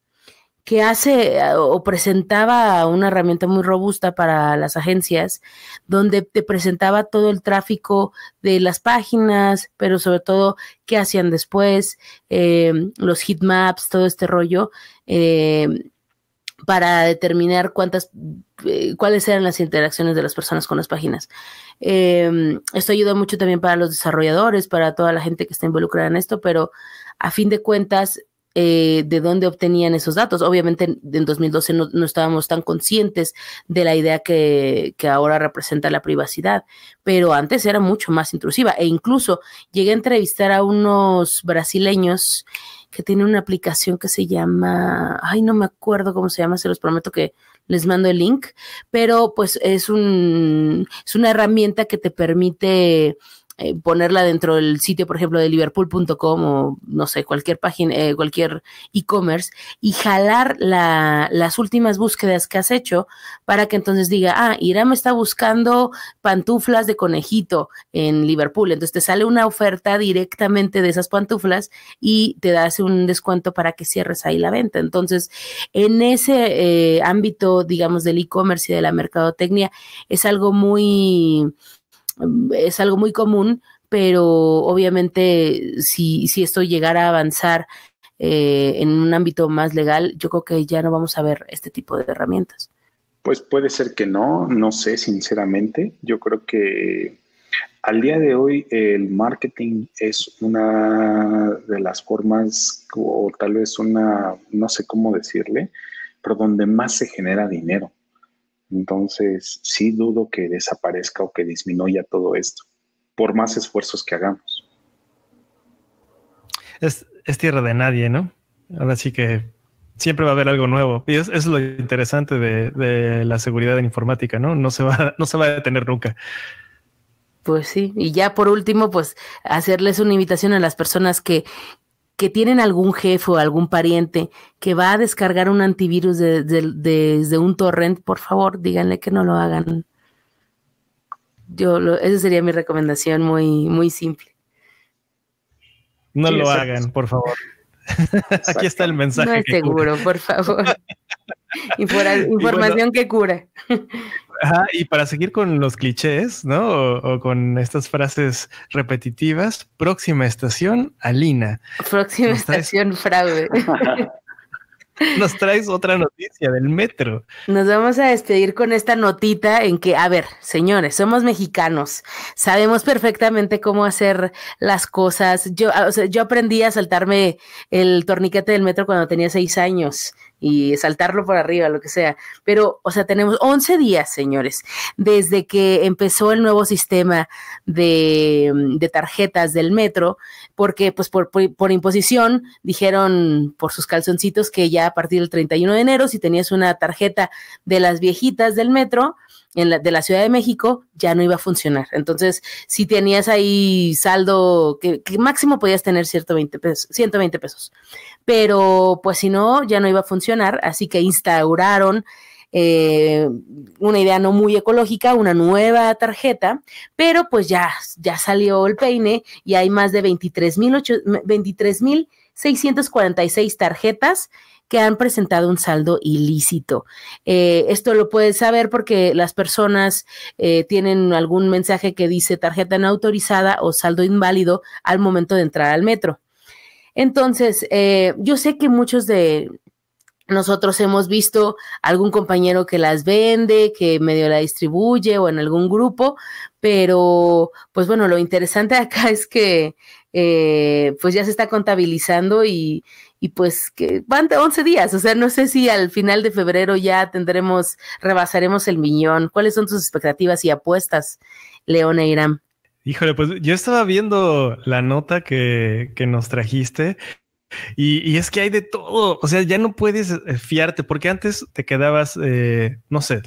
Speaker 2: que hace eh, o presentaba una herramienta muy robusta para las agencias, donde te presentaba todo el tráfico de las páginas, pero sobre todo qué hacían después, eh, los heatmaps, todo este rollo, eh, para determinar cuántas, cuáles eran las interacciones de las personas con las páginas. Em, esto ayuda mucho también para los desarrolladores, para toda la gente que está involucrada en esto, pero a fin de cuentas, eh, de dónde obtenían esos datos. Obviamente en 2012 no, estábamos tan conscientes de la idea que, ahora representa la privacidad, pero antes era mucho más intrusiva e incluso llegué a entrevistar a unos brasileños que tienen una aplicación que se llama, ay, no me acuerdo cómo se llama, se los prometo que les mando el link, pero pues es, un, es una herramienta que te permite eh, ponerla dentro del sitio, por ejemplo, de liverpool.com o no sé, cualquier página, eh, cualquier e-commerce y jalar las últimas búsquedas que has hecho para que entonces diga, ah, Irán está buscando pantuflas de conejito en Liverpool. Entonces te sale una oferta directamente de esas pantuflas y te das un descuento para que cierres ahí la venta. Entonces, en ese eh, ámbito, digamos, del e-commerce y de la mercadotecnia, es algo muy es algo muy común, pero obviamente si, esto llegara a avanzar eh, en un ámbito más legal, yo creo que ya no vamos a ver este tipo de herramientas.
Speaker 3: Pues puede ser que no, no sé sinceramente. Yo creo que al día de hoy el marketing es una de las formas o tal vez una, no sé cómo decirle, pero donde más se genera dinero. Entonces, sí dudo que desaparezca o que disminuya todo esto, por más esfuerzos que hagamos.
Speaker 1: Es, tierra de nadie, ¿no? Así que siempre va a haber algo nuevo. Y es, es lo interesante de, la seguridad informática, ¿no? No se, va, no se va a detener nunca.
Speaker 2: Pues sí, y ya por último, pues hacerles una invitación a las personas que, que tienen algún jefe o algún pariente que va a descargar un antivirus desde un torrent, por favor, díganle que no lo hagan. Yo, lo, esa sería mi recomendación muy, muy simple.
Speaker 1: No lo hagan, por favor. Aquí está el mensaje. No es seguro, por
Speaker 2: favor. información que cura
Speaker 1: y para seguir con los clichés, ¿no? O, con estas frases repetitivas, próxima estación, Alina.
Speaker 2: Próxima estación, fraude.
Speaker 1: Nos traes otra noticia del metro.
Speaker 2: Nos vamos a despedir con esta notita en que, a ver, señores, somos mexicanos, sabemos perfectamente cómo hacer las cosas. Yo, yo aprendí a saltarme el torniquete del metro cuando tenía seis años y saltarlo por arriba, lo que sea. Pero, o sea, tenemos 11 días, señores, desde que empezó el nuevo sistema de, mm, tarjetas del metro, porque pues por, imposición dijeron por sus calzoncitos que ya a partir del 31 de enero, si tenías una tarjeta de las viejitas del metro, en de la Ciudad de México, ya no iba a funcionar. Entonces, si tenías ahí saldo, que, máximo podías tener cierto 120 pesos pero pues si no, ya no iba a funcionar, así que instauraron eh, una idea no muy ecológica, una nueva tarjeta, pero pues ya, ya salió el peine y hay más de 23.646 tarjetas que han presentado un saldo ilícito. Eh, esto lo puedes saber porque las personas eh, tienen algún mensaje que dice tarjeta no autorizada o saldo inválido al momento de entrar al metro. Entonces, eh, yo sé que muchos de nosotros hemos visto algún compañero que las vende, que medio la distribuye o en algún grupo, pero pues bueno, lo interesante acá es que eh, pues ya se está contabilizando y, pues que van 11 días, o sea, no sé si al final de febrero ya tendremos, rebasaremos el millón. ¿Cuáles son tus expectativas y apuestas, Leona e Irán?
Speaker 1: Híjole, pues yo estaba viendo la nota que, nos trajiste y, es que hay de todo. O sea, ya no puedes eh, fiarte porque antes te quedabas, eh, no sé,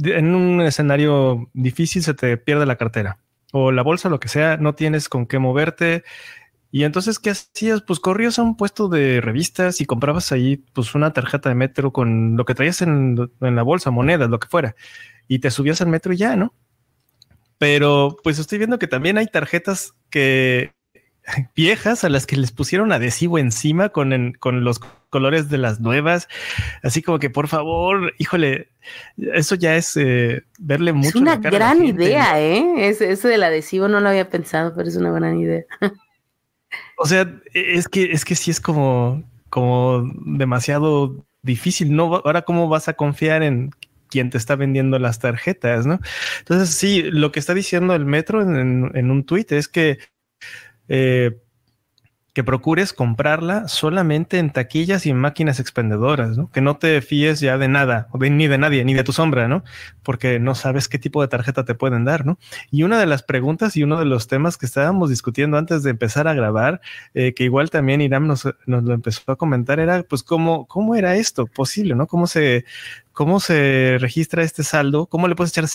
Speaker 1: en un escenario difícil se te pierde la cartera o la bolsa, lo que sea, no tienes con qué moverte. Y entonces, ¿qué hacías? Pues corrías a un puesto de revistas y comprabas ahí pues una tarjeta de metro con lo que traías en, en la bolsa, monedas, lo que fuera. Y te subías al metro y ya, ¿no? pero pues estoy viendo que también hay tarjetas que viejas a las que les pusieron adhesivo encima con, con los colores de las nuevas. Así como que por favor, híjole, eso ya es eh, verle mucho. Es una gran idea,
Speaker 2: ¿eh? eso del adhesivo no lo había pensado, pero es una gran
Speaker 1: idea. o sea, e, es que, es que sí es como, como demasiado difícil, ¿no? Ahora, ¿cómo vas a confiar en quien te está vendiendo las tarjetas, ¿no? Entonces, sí, lo que está diciendo el metro en, un tuit es que eh, procures comprarla solamente en taquillas y en máquinas expendedoras, ¿no? Que no te fíes ya de nada, ni de nadie, ni de tu sombra, ¿no? Porque no sabes qué tipo de tarjeta te pueden dar, ¿no? Y una de las preguntas y uno de los temas que estábamos discutiendo antes de empezar a grabar, eh, que igual también Iram nos, nos, lo empezó a comentar, era pues cómo, cómo era esto posible, ¿no? ¿Cómo se, cómo se registra este saldo? ¿Cómo le puedes echar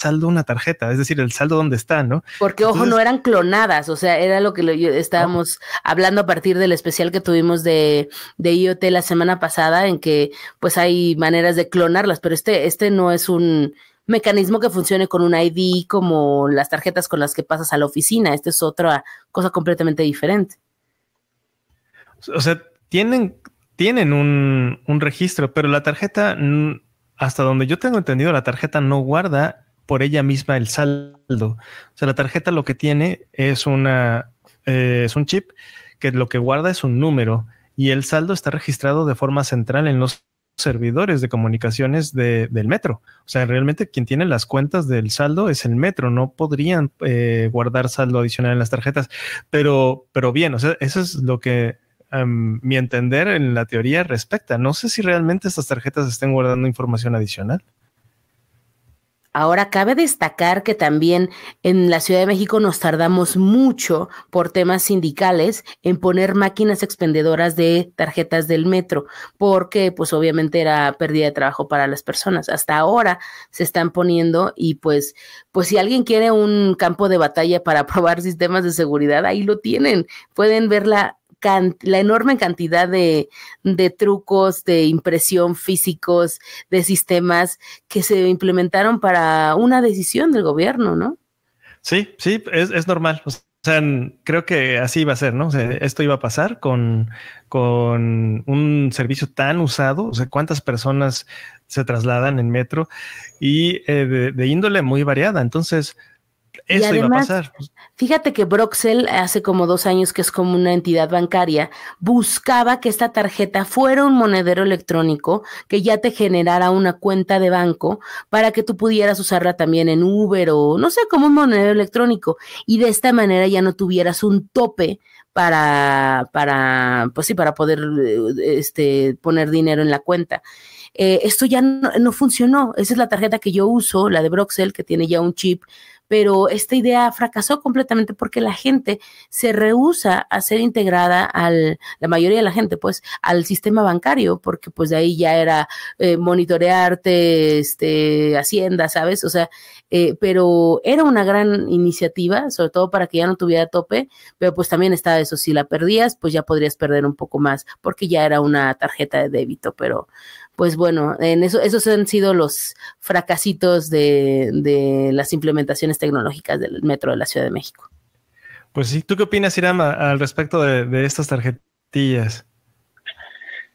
Speaker 1: saldo una tarjeta, es decir, el saldo donde está, ¿no?
Speaker 2: Porque, ojo, no eran clonadas, o sea, era lo que estábamos hablando a partir del especial que tuvimos de, de IoT la semana pasada, en que pues hay maneras de clonarlas, pero este, este no es un mecanismo que funcione con un ID como las tarjetas con las que pasas a la oficina, esta es otra cosa completamente diferente.
Speaker 1: O sea, tienen, tienen un, un registro, pero la tarjeta hasta donde yo tengo entendido, la tarjeta no guarda por ella misma el saldo. O sea, la tarjeta lo que tiene es una eh, es un chip que lo que guarda es un número y el saldo está registrado de forma central en los servidores de comunicaciones del metro. O sea, realmente quien tiene las cuentas del saldo es el metro, no podrían eh, guardar saldo adicional en las tarjetas, pero, pero bien, o sea, eso es lo que mi entender en la teoría respecta. No sé si realmente estas tarjetas estén guardando información adicional.
Speaker 2: Ahora, cabe destacar que también en la Ciudad de México nos tardamos mucho por temas sindicales en poner máquinas expendedoras de tarjetas del metro, porque pues obviamente era pérdida de trabajo para las personas. Hasta ahora se están poniendo y pues, pues si alguien quiere un campo de batalla para probar sistemas de seguridad, ahí lo tienen. Pueden verla la enorme cantidad de, trucos, de impresión físicos, de sistemas que se implementaron para una decisión del gobierno, ¿no?
Speaker 1: Sí, sí, es, normal. O sea, creo que así iba a ser, ¿no? esto iba a pasar con, con un servicio tan usado. O sea, cuántas personas se trasladan en metro y eh, de índole muy variada. Entonces, además,
Speaker 2: Fíjate que Broxel, hace como dos años que es como una entidad bancaria, buscaba que esta tarjeta fuera un monedero electrónico que ya te generara una cuenta de banco para que tú pudieras usarla también en Uber o no sé, como un monedero electrónico. Y de esta manera ya no tuvieras un tope para, para, pues sí, para poder este, poner dinero en la cuenta. Eh, esto ya no, no funcionó. Esa es la tarjeta que yo uso, la de Broxel, que tiene ya un chip pero esta idea fracasó completamente porque la gente se rehúsa a ser integrada al, la mayoría de la gente, pues, al sistema bancario, porque pues de ahí ya era eh, monitorearte, este, Hacienda, ¿sabes? O sea, eh, pero era una gran iniciativa, sobre todo para que ya no tuviera tope, pero pues también estaba eso, si la perdías, pues ya podrías perder un poco más, porque ya era una tarjeta de débito, pero pues bueno, en eso, esos han sido los fracasitos de, las implementaciones tecnológicas del metro de la Ciudad de México.
Speaker 1: Pues sí, ¿tú qué opinas, Irama, al respecto de estas tarjetillas?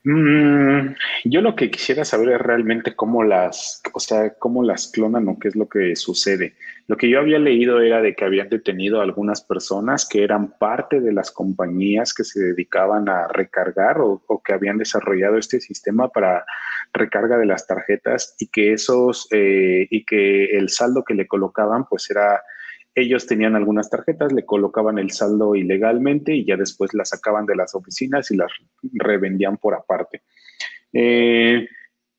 Speaker 3: Mm, yo lo que quisiera saber es realmente cómo las, o sea, cómo las clonan o qué es lo que sucede. Lo que yo había leído era de que habían detenido a algunas personas que eran parte de las compañías que se dedicaban a recargar o, que habían desarrollado este sistema para recarga de las tarjetas y que esos eh, y que el saldo que le colocaban pues era ellos tenían algunas tarjetas, le colocaban el saldo ilegalmente y ya después las sacaban de las oficinas y las revendían por aparte. Eh,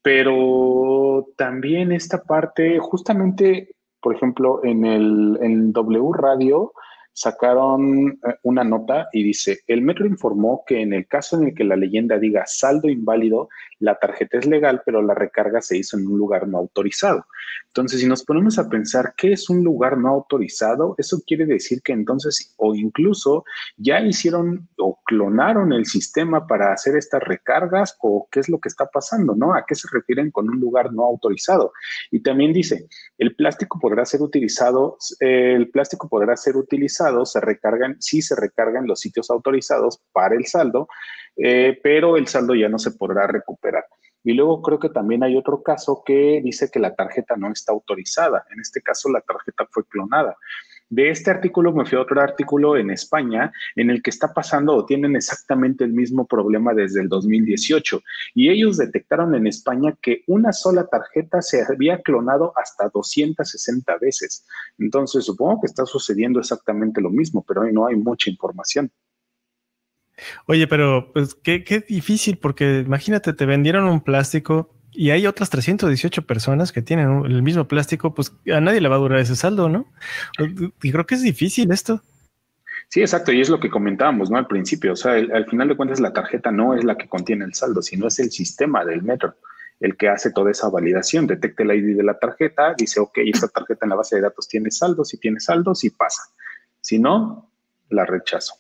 Speaker 3: pero también esta parte, justamente, por ejemplo, en el W Radio, sacaron eh, una nota y dice, el metro informó que en el caso en el que la leyenda diga saldo inválido, la tarjeta es legal, pero la recarga se hizo en un lugar no autorizado. Entonces, si nos ponemos a pensar qué es un lugar no autorizado, eso quiere decir que entonces o incluso ya hicieron o clonaron el sistema para hacer estas recargas o qué es lo que está pasando, ¿no? ¿A qué se refieren con un lugar no autorizado? Y también dice, el plástico podrá ser utilizado, eh, el plástico podrá ser utilizado se recargan, sí se recargan los sitios autorizados para el saldo, eh, pero el saldo ya no se podrá recuperar. Y luego creo que también hay otro caso que dice que la tarjeta no está autorizada. En este caso, la tarjeta fue clonada. De este artículo me fui a otro artículo en España en el que está pasando o tienen exactamente el mismo problema desde el 2018 y ellos detectaron en España que una sola tarjeta se había clonado hasta 260 veces. Entonces supongo que está sucediendo exactamente lo mismo, pero hoy no hay mucha información.
Speaker 1: Oye, pero pues, qué, qué difícil, porque imagínate, te vendieron un plástico y hay otras 318 personas que tienen el mismo plástico, pues a nadie le va a durar ese saldo, ¿no? Y creo que es difícil esto. Sí, exacto,
Speaker 3: y es lo que comentábamos, ¿no? Al principio, o sea, al final de cuentas la tarjeta no es la que contiene el saldo, sino es el sistema del metro el que hace toda esa validación, detecta el ID de la tarjeta, dice, ok, esta tarjeta en la base de datos tiene saldo, si tiene saldo, si pasa. Si no, la rechazo.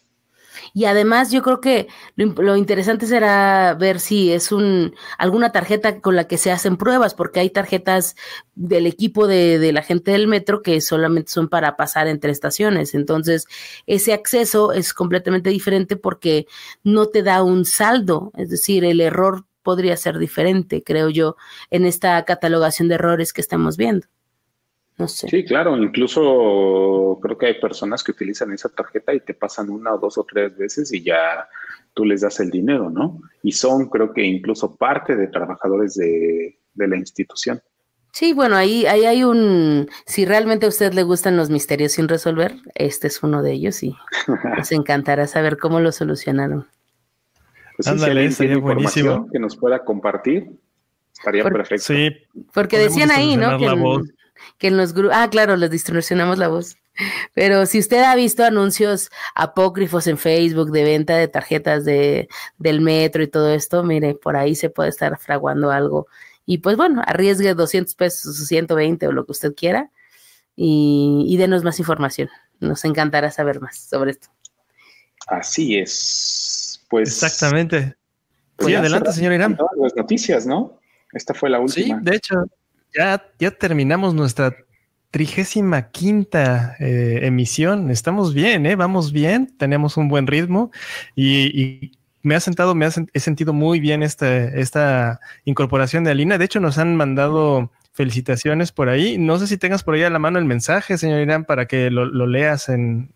Speaker 2: Y además yo creo que lo, interesante será ver si es un alguna tarjeta con la que se hacen pruebas, porque hay tarjetas del equipo de, de, la gente del metro que solamente son para pasar entre estaciones. Entonces, ese acceso es completamente diferente porque no te da un saldo, es decir, el error podría ser diferente, creo yo, en esta catalogación de errores que estamos viendo.
Speaker 3: Sí, claro, incluso creo que hay personas que utilizan esa tarjeta y te pasan una o dos o tres veces y ya tú les das el dinero, ¿no? Y son, creo que incluso parte de trabajadores de, la institución.
Speaker 2: Sí, bueno, ahí, ahí hay un, si realmente a usted le gustan los misterios sin resolver, este es uno de ellos y nos encantará saber cómo lo solucionaron. Pues
Speaker 3: Ándale, sería buenísimo. Que nos pueda compartir, estaría perfecto. Sí. Porque decían ahí, ¿no?
Speaker 2: que en los grupos, ah, claro, les distorsionamos la voz. Pero si usted ha visto anuncios apócrifos en Facebook de venta de tarjetas de, del metro y todo esto, mire, por ahí se puede estar fraguando algo. Y pues bueno, arriesgue 200 pesos o 120 o lo que usted quiera y, denos más información. Nos encantará saber más sobre esto.
Speaker 1: Así es. Pues. Exactamente. Pues adelante, señor Irán.
Speaker 3: Las noticias, ¿no? Esta fue la última.
Speaker 1: Sí, de hecho. Ya, terminamos nuestra trigésima quinta eh, emisión. Estamos bien, ¿eh? vamos bien, tenemos un buen ritmo y, me ha sentado, me he sentido muy bien esta, esta incorporación de Alina. De hecho, nos han mandado felicitaciones por ahí. No sé si tengas por ahí a la mano el mensaje, señor Irán, para que lo leas en,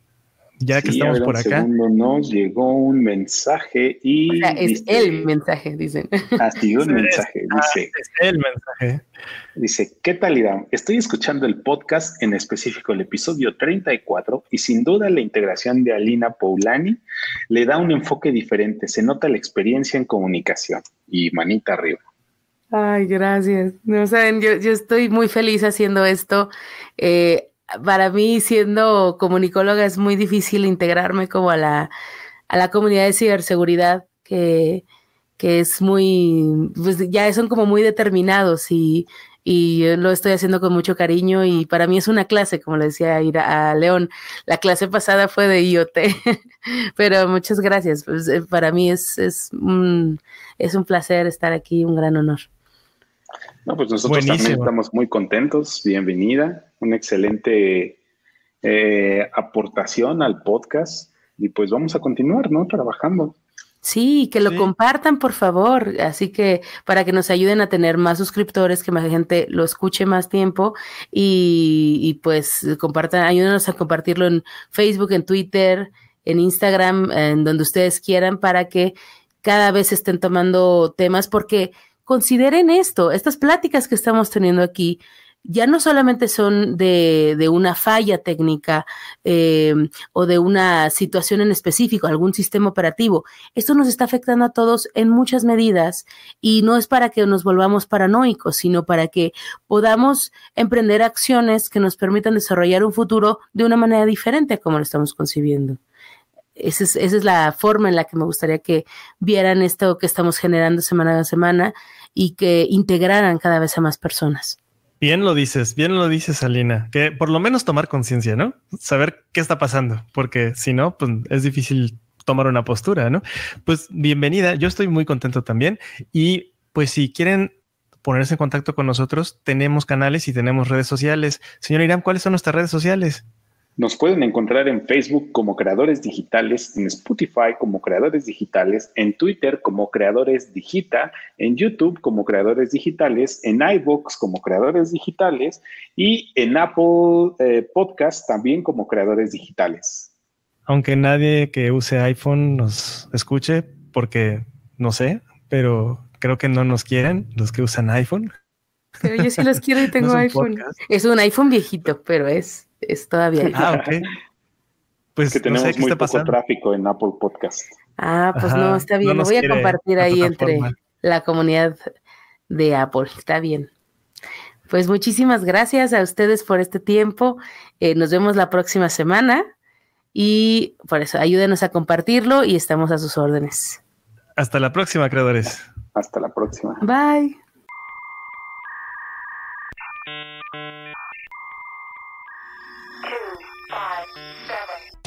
Speaker 1: ya que estamos por acá.
Speaker 3: Segundo, nos llegó un mensaje y. es el mensaje, dicen. Así, un mensaje. Dice, ah,
Speaker 1: es el mensaje.
Speaker 3: Dice: ¿Qué tal, Iván? Estoy escuchando el podcast, en específico el episodio 34, y sin duda la integración de Alina Paulani le da un enfoque diferente. Se nota la experiencia en comunicación. Y manita arriba.
Speaker 2: Ay, gracias. No saben, yo, yo estoy muy feliz haciendo esto. Eh, para mí, siendo comunicóloga, es muy difícil integrarme como a la, a la comunidad de ciberseguridad, que, es muy, pues ya son como muy determinados y, lo estoy haciendo con mucho cariño y para mí es una clase, como le decía a, León, la clase pasada fue de IoT, pero muchas gracias, pues, eh, para mí es, es, es un placer estar aquí, un gran honor.
Speaker 3: No, pues nosotros también estamos muy contentos. Bienvenida, una excelente eh, aportación al podcast y pues vamos a continuar, ¿no? Trabajando.
Speaker 2: Sí, que lo compartan, por favor. Así que para que nos ayuden a tener más suscriptores, que más gente lo escuche más tiempo y, pues compartan, ayúdenos a compartirlo en Facebook, en Twitter, en Instagram, en donde ustedes quieran para que cada vez estén tomando temas porque consideren esto, estas pláticas que estamos teniendo aquí ya no solamente son de, una falla técnica eh, o de una situación en específico, algún sistema operativo. Esto nos está afectando a todos en muchas medidas y no es para que nos volvamos paranoicos, sino para que podamos emprender acciones que nos permitan desarrollar un futuro de una manera diferente a como lo estamos concibiendo esa es, la forma en la que me gustaría que vieran esto que estamos generando semana a semana y que integraran cada vez a más personas.
Speaker 1: Bien lo dices, bien lo dices, Alina, que por lo menos tomar conciencia, ¿no? Saber qué está pasando, porque si no, pues es difícil tomar una postura, ¿no? Pues bienvenida, yo estoy muy contento también y pues si quieren ponerse en contacto con nosotros, tenemos canales y tenemos redes sociales. Señor Irán, ¿cuáles son nuestras redes sociales?
Speaker 3: Nos pueden encontrar en Facebook como Creadores Digitales, en Spotify como Creadores Digitales, en Twitter como Creadores Digita, en YouTube como Creadores Digitales, en iVoox como Creadores Digitales y en Apple eh, Podcast también como Creadores Digitales.
Speaker 1: Aunque nadie que use iPhone nos escuche, porque no sé, pero creo que no nos quieren los que usan iPhone.
Speaker 2: Pero yo sí los quiero y tengo iPhone. Es un iPhone viejito, pero es. Es todavía. Ah, ok.
Speaker 1: Pues que tenemos muy poco
Speaker 3: tráfico en Apple Podcast.
Speaker 2: Ah, pues no, está bien. Lo voy a compartir ahí entre la comunidad de Apple. Está bien. Pues muchísimas gracias a ustedes por este tiempo. Eh, nos vemos la próxima semana. Y por eso, ayúdenos a compartirlo y estamos a sus órdenes.
Speaker 1: Hasta la próxima, creadores. Hasta la próxima.
Speaker 3: Bye.